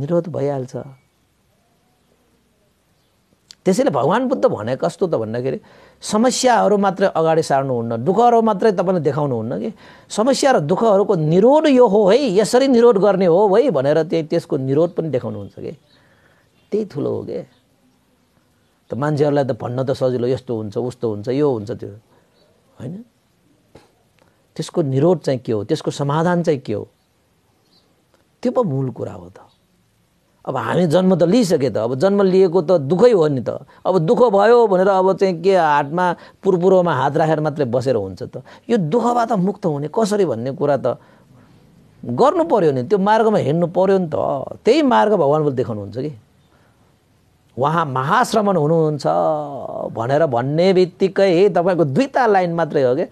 निरोध भइहाल्छ त्यसैले भगवान् बुद्ध भने कस्तो त भन्दाखेरि समस्याहरू मात्र अगाडि सार्नुहुन्न दुःखहरू मात्रै तपाईँले देखाउनुहुन्न कि समस्या र दुःखहरूको निरोध यो हो है यसरी निरोध गर्ने हो है भनेर त्यही त्यसको निरोध पनि देखाउनुहुन्छ कि त्यही ठुलो हो कि त मान्छेहरूलाई त भन्न त सजिलो यस्तो हुन्छ उस्तो हुन्छ यो हुन्छ त्यो होइन त्यसको निरोध चाहिँ के हो त्यसको समाधान चाहिँ के हो त्यो पो मूल कुरा हो त अब हामी जन्म त लिइसके त अब जन्म लिएको त दुःखै हो नि त अब दुःख भयो भनेर अब चाहिँ के हातमा पुरपुरोमा हात राखेर मात्रै बसेर हुन्छ त यो दुःखबाट मुक्त हुने कसरी भन्ने कुरा त गर्नु पऱ्यो नि त्यो मार्गमा हिँड्नु पऱ्यो नि त त्यही मार्ग भगवान् बोल देखाउनुहुन्छ कि उहाँ महाश्रमण हुनुहुन्छ भनेर भन्ने बित्तिकै तपाईँको दुईवटा लाइन मात्रै हो क्या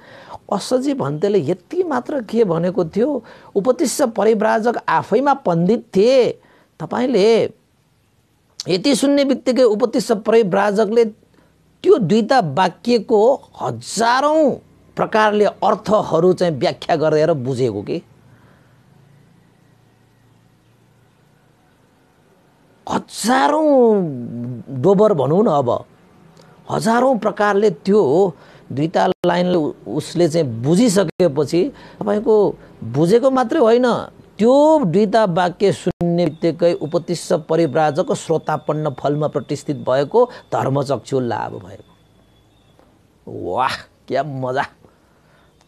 असजी भन्तेले यति मात्र के भनेको थियो उपतिष्ठ परिव्राजक आफैमा पण्डित थिए तपाईँले यति सुन्ने बित्तिकै उपति सबै ब्राजकले त्यो दुईवटा वाक्यको हजारौँ प्रकारले अर्थहरू चाहिँ व्याख्या गरेर बुझेको कि हजारौँ डोबर भनौँ न अब हजारौँ प्रकारले त्यो दुईवटा लाइनले उसले चाहिँ बुझिसकेपछि तपाईँको बुझेको मात्रै होइन त्यो दुईवटा वाक्य सुन्ने बित्तिकै उपतिस्स परिव्राजको श्रोतापन्न फलमा प्रतिष्ठित भएको धर्मचक्षु लाभ भएको वाह क्या मजा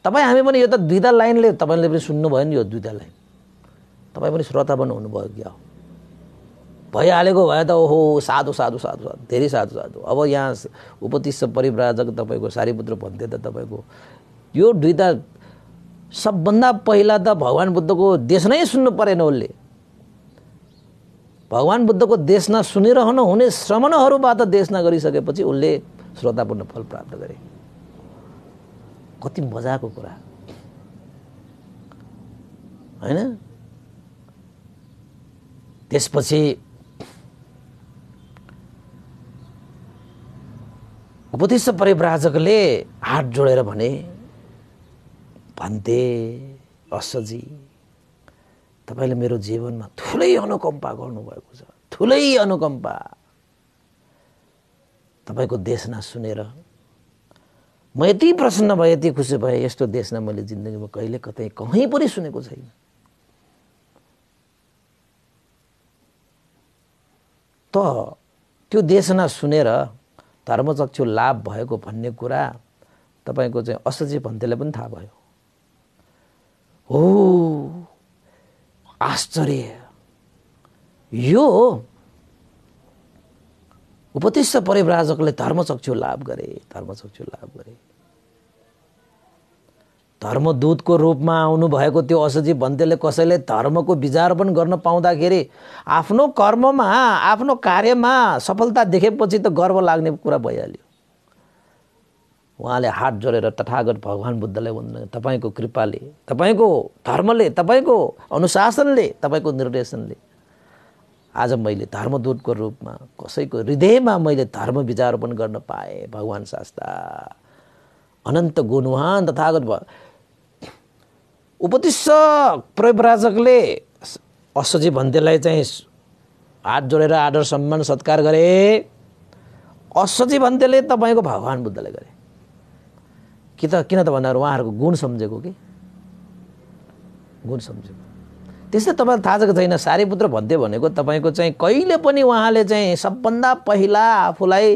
तपाईँ हामी पनि यो त दुईवटा लाइनले तपाईँले पनि सुन्नुभयो नि यो दुईवटा लाइन तपाईँ पनि श्रोतापन्न हुनुभयो क्या हो भइहालेको भए त ओहो साधु साधु साधु साधु धेरै साधु साधु अब यहाँ उपतिस्स परिव्राजक तपाईँको सारीपुत्र भन्थे त तपाईँको यो दुईवटा सबभन्दा पहिला त भगवान् बुद्धको देश नै सुन्नु परेन उसले भगवान् बुद्धको देशना सुनिरहन हुने श्रमणहरूबाट देशना गरिसकेपछि उसले श्रोतापूर्ण फल प्राप्त गरे कति मजाको कुरा होइन त्यसपछि उपदेश परिव्राजकले हात जोडेर भने भन्थे असजी तपाईँले मेरो जीवनमा ठुलै अनुकम्पा गर्नुभएको छ ठुलै अनुकम्पा तपाईँको देशना सुनेर म यति प्रसन्न भएँ यति खुसी भएँ यस्तो देशना मैले जिन्दगीमा कहिले कतै कहीँ पनि सुनेको छैन त त्यो देशना सुनेर धर्मचक्षु लाभ भएको भन्ने कुरा तपाईँको चाहिँ असचिव भन्तेलाई पनि थाहा भयो हो आश्चर्य यो उपतिष्ठ परिव्राजकले धर्मचक्षु लाभ गरे धर्मचक्षु लाभ गरे धर्मदूतको रूपमा आउनुभएको त्यो असजी भन्तेले कसैले धर्मको पनि गर्न पाउँदाखेरि आफ्नो कर्ममा आफ्नो कार्यमा सफलता देखेपछि त गर्व लाग्ने कुरा भइहाल्यो उहाँले हात जोडेर तथागत भगवान् बुद्धलाई भन्नु तपाईँको कृपाले तपाईँको धर्मले तपाईँको अनुशासनले तपाईँको निर्देशनले आज मैले धर्मदूतको रूपमा कसैको हृदयमा मैले धर्म विचारोपण गर्न पाएँ भगवान् शास्ता अनन्त गुणवान तथागत भ उपतिस्स प्रयोगराजकले असजी भन्तेलाई चाहिँ हात जोडेर आदर सम्मान सत्कार गरे असजी भन्तेले तपाईँको भगवान् बुद्धले गरे कि त किन त भन्दा उहाँहरूको गुण सम्झेको कि गुण सम्झेको त्यस्तै तपाईँलाई थाहा छ छैन सारेपुत्र भन्थे भनेको तपाईँको चाहिँ कहिले पनि उहाँले चाहिँ सबभन्दा पहिला आफूलाई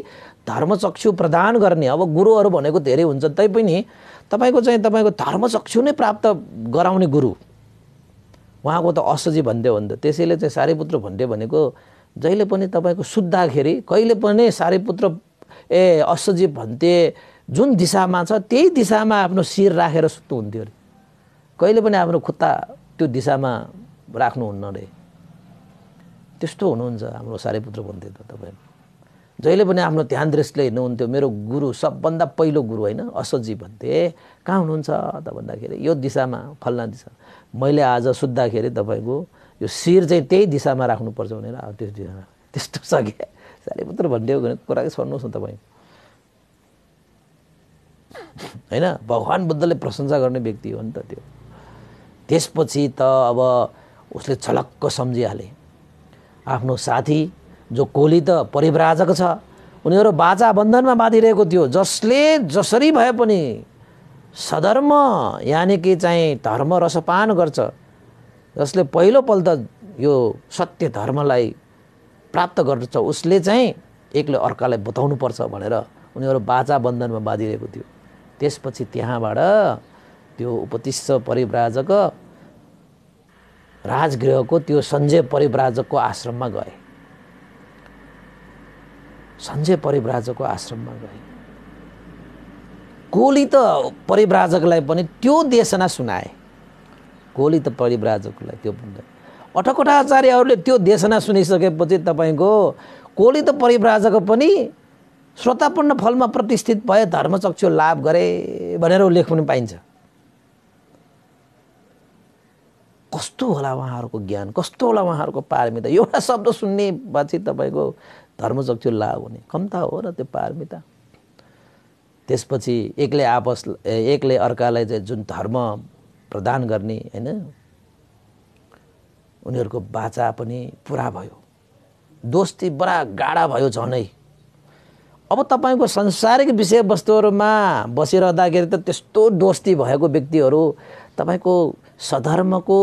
धर्मचक्षु प्रदान गर्ने अब गुरुहरू भनेको धेरै हुन्छ तैपनि तपाईँको चाहिँ तपाईँको धर्मचक्षु नै प्राप्त गराउने गुरु उहाँको त असजी भन्थ्यो भने त त्यसैले चाहिँ सारेपुत्र भन्थ्यो भनेको जहिले पनि तपाईँको सुत्दाखेरि कहिले पनि सारेपुत्र ए असजी भन्थे जुन दिशामा छ त्यही दिशामा आफ्नो शिर राखेर सुत्नु हुन्थ्यो अरे कहिले पनि आफ्नो खुट्टा त्यो दिशामा राख्नुहुन्न अरे त्यस्तो हुनुहुन्छ हाम्रो सारेपुत्र भन्थ्यो त तपाईँ जहिले पनि आफ्नो ध्यान दृष्टिले हिँड्नुहुन्थ्यो मेरो गुरु सबभन्दा पहिलो गुरु होइन असजी भन्थे कहाँ हुनुहुन्छ त भन्दाखेरि यो दिशामा फल्ना दिशा मैले आज सुत्दाखेरि तपाईँको यो शिर चाहिँ त्यही दिशामा राख्नुपर्छ भनेर त्यो दिशामा त्यस्तो क्या सारेपुत्र भन्थ्यो हो भने कुराकै छोड्नुहोस् न तपाईँ होइन भगवान् बुद्धले प्रशंसा गर्ने व्यक्ति हो नि त त्यो त्यसपछि त अब उसले छलक्क सम्झिहाले आफ्नो साथी जो कोली त परिव्राजक छ उनीहरू बाचा बन्धनमा बाँधिरहेको थियो जसले जसरी भए पनि सधर्म यानि कि चाहिँ धर्म रसपान गर्छ जसले पहिलोपल्ट यो सत्य धर्मलाई प्राप्त गर्छ उसले चाहिँ एकले अर्कालाई बताउनुपर्छ भनेर उनीहरू बाचा बन्धनमा बाँधिरहेको थियो त्यसपछि त्यहाँबाट त्यो उपतिष्ठ परिव्राजक राजगृहको त्यो सञ्जय परिव्राजकको आश्रममा गए सञ्जय परिव्राजकको आश्रममा गए कोली त परिव्राजकलाई पनि त्यो देशना सुनाए कोली त परिव्राजकलाई त्यो आचार्यहरूले त्यो देशना सुनिसकेपछि तपाईँको कोली त परिव्राजक पनि श्रोतापूर्ण फलमा प्रतिष्ठित भए धर्मचक्षु लाभ गरे भनेर उल्लेख पनि पाइन्छ कस्तो होला उहाँहरूको ज्ञान कस्तो होला उहाँहरूको पारमिता एउटा शब्द सुन्ने पछि तपाईँको धर्मचक्षु लाभ हुने कम्ता हो र त्यो पारमिता त्यसपछि एकले आपस एकले अर्कालाई चाहिँ जुन धर्म प्रदान गर्ने होइन उनीहरूको बाचा पनि पुरा भयो दोस्ती बडा गाडा भयो झनै अब तपाईँको संसारिक विषयवस्तुहरूमा बसिरहँदाखेरि त त्यस्तो दोस्ती भएको व्यक्तिहरू तपाईँको सधर्मको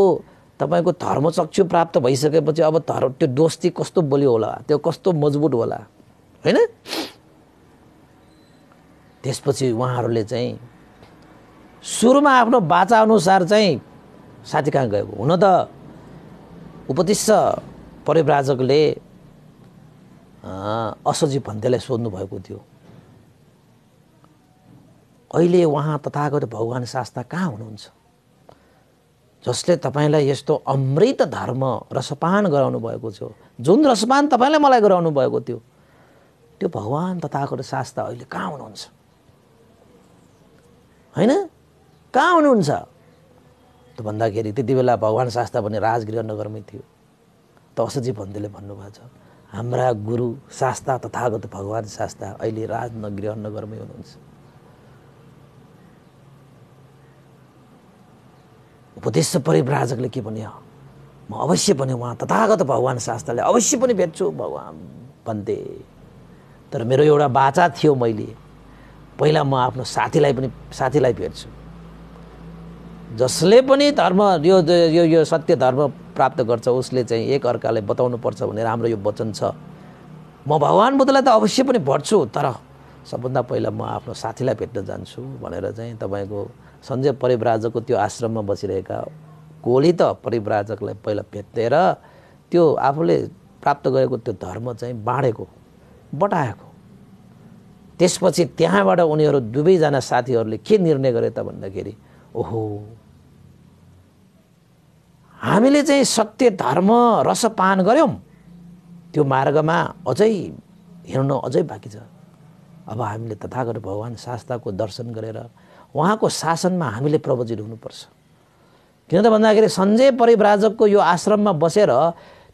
तपाईँको धर्मचक्षु प्राप्त भइसकेपछि अब धर्म त्यो दोस्ती कस्तो बलियो होला त्यो कस्तो मजबुत होला होइन त्यसपछि उहाँहरूले चाहिँ सुरुमा आफ्नो बाचाअनुसार चाहिँ साथी कहाँ गएको हुन त उपतिस्स परिव्राजकले असजी सोध्नु भएको थियो अहिले उहाँ तथागत भगवान् शास्त्र कहाँ हुनुहुन्छ जसले तपाईँलाई यस्तो अमृत धर्म रसपान गराउनु भएको थियो जुन रसपान तपाईँले मलाई गराउनु भएको थियो त्यो भगवान् तथागत शास्त्र अहिले कहाँ हुनुहुन्छ होइन कहाँ हुनुहुन्छ त भन्दाखेरि त्यति बेला भगवान् शास्त्र भने राजगृह नगरमै थियो त असजी भन्देले भन्नुभएको छ हाम्रा गुरु शास्ता तथागत भगवान् शास्ता अहिले राज अन्नगरमै नगरमै हुनुहुन्छ उपदेश परिव्राजकले के भन्यो म अवश्य पनि उहाँ तथागत भगवान शास्त्रले अवश्य पनि भेट्छु भगवान् भन्थे तर मेरो एउटा बाचा थियो मैले पहिला म आफ्नो साथीलाई पनि साथीलाई भेट्छु जसले पनि धर्म यो यो सत्य धर्म प्राप्त गर्छ उसले चाहिँ एक अर्कालाई पर्छ भनेर हाम्रो यो वचन छ म भगवान् बुद्धलाई त अवश्य पनि भट्छु तर सबभन्दा पहिला म आफ्नो साथीलाई भेट्न जान्छु भनेर चाहिँ तपाईँको सञ्जय परिव्राजकको त्यो आश्रममा बसिरहेका कोली त परिव्राजकलाई पहिला भेटेर त्यो आफूले प्राप्त गरेको त्यो धर्म चाहिँ बाँडेको बटाएको त्यसपछि त्यहाँबाट उनीहरू दुवैजना साथीहरूले के निर्णय गरे त भन्दाखेरि ओहो हामीले चाहिँ सत्य धर्म रसपान गऱ्यौँ त्यो मार्गमा अझै हिँड्नु अझै बाँकी छ अब हामीले तथागत भगवान् शास्त्रको दर्शन गरेर उहाँको शासनमा हामीले प्रवचित हुनुपर्छ किन त भन्दाखेरि सञ्जय परिव्राजकको यो आश्रममा बसेर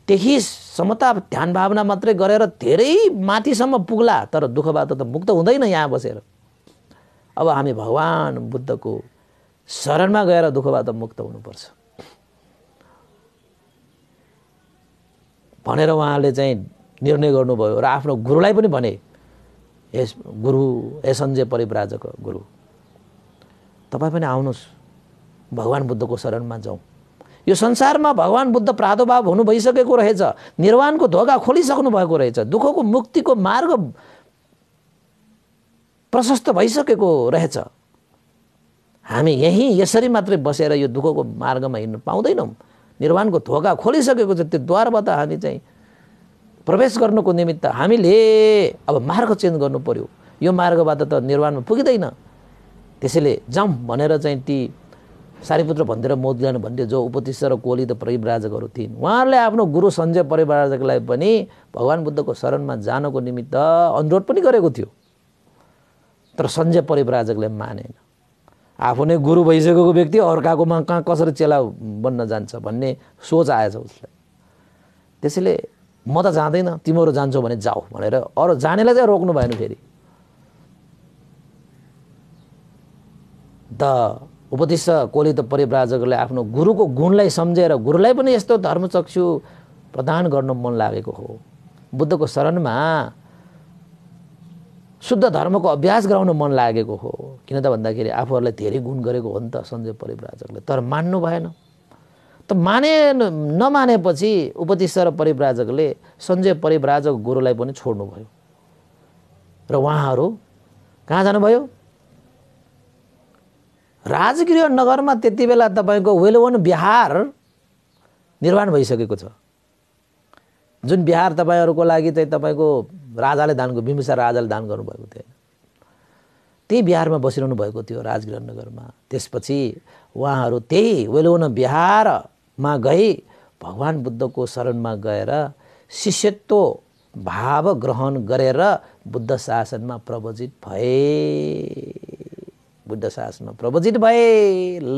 त्यही समता ध्यान भावना मात्रै गरेर धेरै माथिसम्म पुग्ला तर दुःखबाट त मुक्त हुँदैन यहाँ बसेर अब हामी भगवान् बुद्धको शरणमा गएर दुःखबाट मुक्त हुनुपर्छ भनेर उहाँले चाहिँ निर्णय गर्नुभयो र आफ्नो गुरुलाई पनि भने यस गुरु सञ्जय परिव्राजक गुरु तपाईँ पनि आउनुहोस् भगवान् बुद्धको शरणमा जाउँ यो संसारमा भगवान् बुद्ध प्रादुर्भाव हुनु भइसकेको रहेछ निर्वाणको धोका खोलिसक्नु भएको रहेछ दुःखको मुक्तिको मार्ग प्रशस्त भइसकेको रहेछ हामी यहीँ यसरी मात्रै बसेर यो दुःखको मार्गमा हिँड्नु पाउँदैनौँ निर्वाणको धोका खोलिसकेको छ त्यो द्वारबाट हामी चाहिँ प्रवेश गर्नुको निमित्त हामीले अब मार्ग चेन्ज गर्नु पऱ्यो यो मार्गबाट त निर्वाणमा पुगिँदैन त्यसैले जाउँ भनेर चाहिँ ती सारीपुत्र भनेर मोदल्यान भन्दै जो उपतिष्ठ र कोली त परिवराजकहरू थिइन् उहाँहरूले आफ्नो गुरु सञ्जय परिवराजकलाई पनि भगवान् बुद्धको शरणमा जानको निमित्त अनुरोध पनि गरेको थियो तर सञ्जय परिवराजकले मानेन आफू नै गुरु भइसकेको व्यक्ति अर्काकोमा कहाँ कसरी चेला बन्न जान्छ भन्ने सोच आएछ उसलाई त्यसैले म त जाँदैन तिमीहरू जान्छौ भने जाऊ भनेर अरू जानेलाई चाहिँ रोक्नु भएन फेरि द उपदेश त परिव्राजकले आफ्नो गुरुको गुणलाई सम्झेर गुरुलाई पनि यस्तो धर्मचक्षु प्रदान गर्न मन लागेको हो बुद्धको शरणमा शुद्ध धर्मको अभ्यास गराउन मन लागेको हो किन त भन्दाखेरि आफूहरूलाई धेरै गुण गरेको हो नि त सञ्जय परिव्राजकले तर मान्नु भएन त माने नमानेपछि उपतिश्वर परिव्राजकले सञ्जय परिव्राजक गुरुलाई पनि छोड्नुभयो र उहाँहरू कहाँ जानुभयो राजगृह नगरमा त्यति बेला तपाईँको वेलवन बिहार निर्माण भइसकेको छ जुन बिहार तपाईँहरूको लागि चाहिँ तपाईँको राजाले दान बिम्बिसार राजाले दान गर्नुभएको थियो त्यही बिहारमा बसिरहनु भएको थियो राजगृह नगरमा त्यसपछि उहाँहरू त्यही वेलोन बिहारमा गई भगवान् बुद्धको शरणमा गएर शिष्यत्व भाव ग्रहण गरेर बुद्ध शासनमा प्रवजित भए बुद्ध शासनमा प्रवजित भए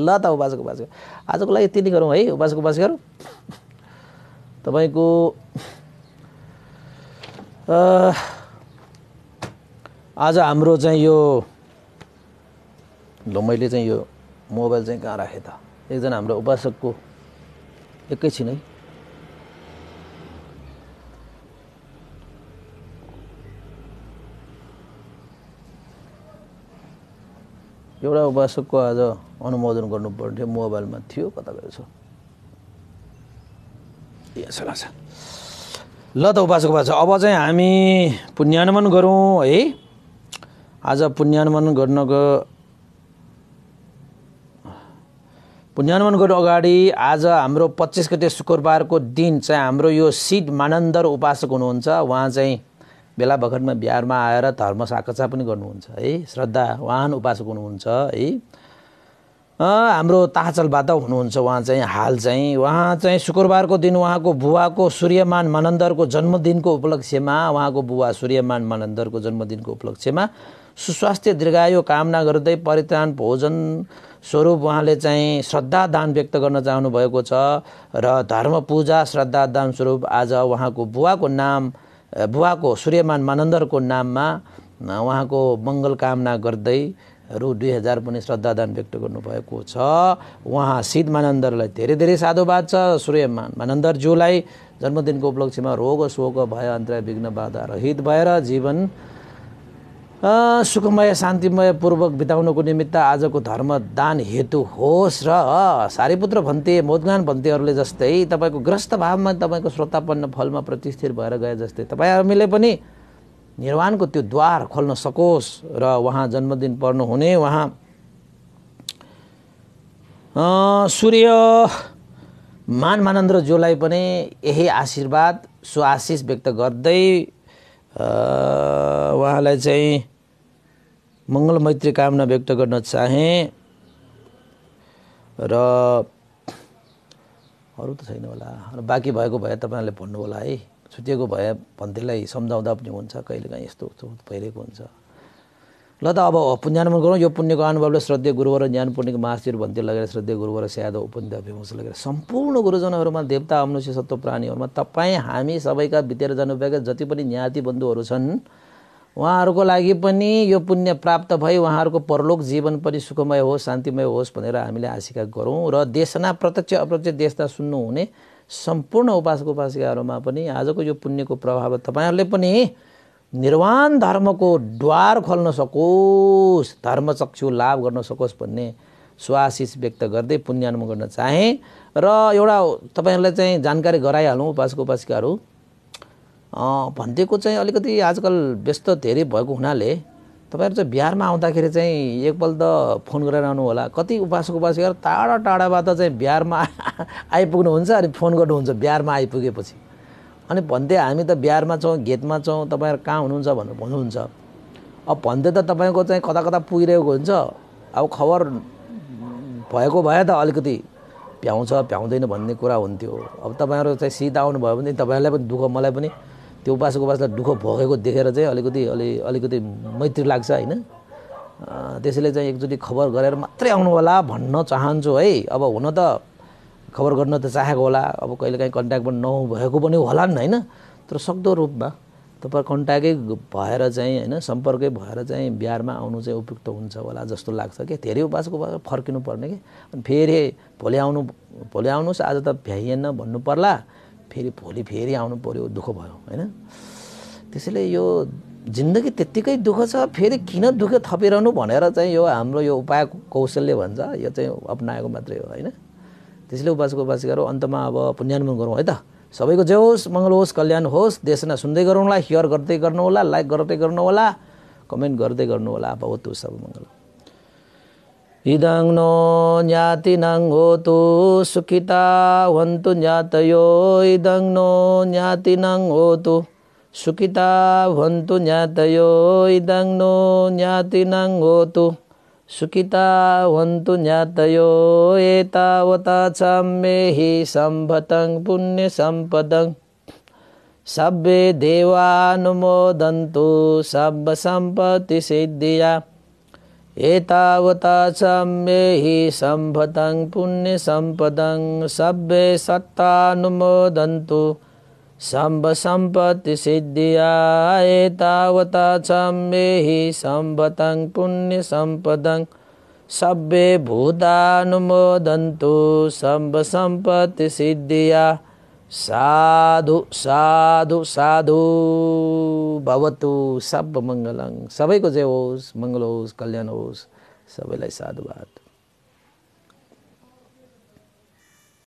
ल त उपासको उपास आजको लागि त्यति गरौँ है उपासक उपास गरौँ तपाईँको आज हाम्रो चाहिँ यो ल मैले चाहिँ यो मोबाइल चाहिँ कहाँ राखेँ त एकजना हाम्रो उपासकको एकैछिनै एउटा उपासकको आज अनुमोदन गर्नुपर्ने मोबाइलमा थियो कता गएछ ल त उपासक उपासक अब चाहिँ हामी पुण्यानुमान गरौँ है आज पुण्यानुमान गर्नको पुण्यानुमान गर्नु अगाडि आज हाम्रो पच्चिस गते शुक्रबारको दिन चाहिँ हाम्रो यो सिद मानन्दर उपासक हुनुहुन्छ उहाँ चाहिँ बेला बखतमा बिहारमा आएर धर्म साक्षा पनि गर्नुहुन्छ है श्रद्धा श्रद्धावान उपासक हुनुहुन्छ है हाम्रो ताचलबाट हुनुहुन्छ उहाँ चाहिँ हाल चाहिँ उहाँ चाहिँ शुक्रबारको दिन उहाँको बुवाको सूर्यमान मनन्दरको जन्मदिनको उपलक्ष्यमा उहाँको बुवा सूर्यमान मनन्दरको जन्मदिनको उपलक्ष्यमा सुस्वास्थ्य दीर्घायु कामना गर्दै परित्राण भोजन स्वरूप उहाँले चाहिँ श्रद्धादान व्यक्त गर्न चाहनु भएको छ र धर्म पूजा श्रद्धादान स्वरूप आज उहाँको बुवाको नाम बुवाको सूर्यमान मानन्दरको नाममा उहाँको मङ्गल कामना गर्दै रु दुई हजार पनि श्रद्धादान व्यक्त गर्नुभएको छ उहाँ सिद मानन्दरलाई धेरै धेरै साधुवाद छ सूर्य मानन्दरज्यूलाई जन्मदिनको उपलक्ष्यमा रोग शोक भय अन्तर विघ्न बाधा रहित भएर जीवन सुखमय शान्तिमय पूर्वक बिताउनुको निमित्त आजको धर्म दान हेतु होस् र सारीपुत्र भन्थे मोदगान भन्तेहरूले जस्तै तपाईँको ग्रस्त भावमा तपाईँको श्रोतापन्न फलमा प्रतिष्ठित भएर गए जस्तै तपाईँ हामीले पनि निर्वाणको त्यो द्वार खोल्न सकोस् र उहाँ जन्मदिन पर्नुहुने उहाँ सूर्य मान ज्यूलाई पनि यही आशीर्वाद सुआशिष व्यक्त गर्दै उहाँलाई चाहिँ मैत्री कामना व्यक्त गर्न चाहे र अरू त छैन होला बाँकी भएको भए तपाईँहरूले भन्नु होला है छुटेको भए भन्दैलाई सम्झाउँदा पनि हुन्छ कहिलेकाहीँ यस्तो उस्तो भइरहेको हुन्छ ल त अब पुण्यानमा गरौँ यो पुण्यको अनुभवले श्रद्धे गुरुवर ज्ञान पुण्यको महाशिर भन्थे लगेर श्रद्धे गुरुवर स्याद उपन्द अभिवंश लगेर सम्पूर्ण गुरुजनहरूमा देवता मनुष्य सत्व प्राणीहरूमा तपाईँ हामी सबैका बितेर जानुभएका जति पनि न्याति बन्धुहरू छन् उहाँहरूको लागि पनि यो पुण्य प्राप्त भई उहाँहरूको परलोक जीवन पनि सुखमय होस् शान्तिमय होस् भनेर हामीले आशिका गरौँ र देशना प्रत्यक्ष अप्रत्यक्ष देशता सुन्नुहुने सम्पूर्ण उपासक उपासिकाहरूमा पनि आजको यो पुण्यको प्रभाव तपाईँहरूले पनि निर्वाण धर्मको द्वार खोल्न सकोस् धर्मचक्षु लाभ गर्न सकोस् भन्ने स्वाशिष व्यक्त गर्दै पुण्यानुम गर्न चाहेँ र एउटा तपाईँहरूलाई चाहिँ जानकारी गराइहालौँ उपासक उपासिकाहरू भन्दैको चाहिँ अलिकति आजकल व्यस्त धेरै भएको हुनाले तपाईँहरू चाहिँ बिहारमा आउँदाखेरि चाहिँ एकपल्ट फोन गरेर आउनु होला कति उपासक गरेर टाढा टाढाबाट चाहिँ बिहारमा आइपुग्नुहुन्छ अनि फोन गर्नुहुन्छ बिहारमा आइपुगेपछि अनि भन्थे हामी त बिहारमा छौँ गेटमा छौँ तपाईँहरू कहाँ हुनुहुन्छ भनेर भन्नुहुन्छ अब भन्दै त तपाईँको चाहिँ कता कता पुगिरहेको हुन्छ अब खबर भएको भए त अलिकति भ्याउँछ भ्याउँदैन भन्ने कुरा हुन्थ्यो अब तपाईँहरू चाहिँ सिधा आउनुभयो भने तपाईँहरूलाई पनि दुःख मलाई पनि त्यो उपासक उपासलाई दुःख भोगेको देखेर चाहिँ अलिकति अलि अलिकति मैत्री लाग्छ होइन त्यसैले चाहिँ एकचोटि खबर गरेर मात्रै आउनु होला भन्न चाहन्छु है अब हुन त खबर गर्न त चाहेको होला अब कहिलेकाहीँ कन्ट्याक्ट पनि नभएको पनि होला नि होइन तर सक्दो रूपमा तपाईँ कन्ट्याक्टै भएर चाहिँ होइन सम्पर्कै भएर चाहिँ बिहारमा आउनु चाहिँ उपयुक्त हुन्छ होला जस्तो लाग्छ कि धेरै उपासको उपास फर्किनु पर्ने कि अनि फेरि भोलि आउनु भोलि आउनुहोस् आज त भ्याइएन भन्नु पर्ला फेरि भोलि फेरि आउनु पऱ्यो दुःख भयो होइन त्यसैले यो जिन्दगी त्यत्तिकै दुःख छ फेरि किन दुःख थपिरहनु भनेर चाहिँ यो हाम्रो यो उपाय कौशलले भन्छ यो चाहिँ अप्नाएको मात्रै हो होइन त्यसैले उपासको गरौँ अन्तमा अब पुण्यान्वन गरौँ है त सबैको जे होस् मङ्गल होस् कल्याण होस् देशना सुन्दै गरौँला हियर गर्दै गर्नु होला लाइक गर्दै गर्नु होला कमेन्ट गर्दै गर्नु गर्नुहोला भवतु सब मङ्गल Idang no nyati nang hotu sukita wantu nyatayo idang no nyati nang hotu sukita wantu nyatayo idang no nyati nang hotu sukita wantu nyatayo eta wata cammehi sambhatang punya sampadang sabbe dewa numodantu sabba sampati siddhya ඒතාවතා සම්මෙහි සම්පතං පුුණ්‍ය සම්පදං සබ්බේ සත්තානුමෝදන්තු සම්බ සම්පත්ති සිද්ධියා ඒතාවතා සම්මෙහි සම්පතං පුුණ්‍ය සම්පදං සබ්බේ භූතානුමෝදන්තු සම්බ සම්පත්ති සිද්ධියා साधु साधु साधु भवतु सब मङ्गलङ सबैको जे होस् मङ्गल होस् कल्याण होस् सबैलाई साधुवाद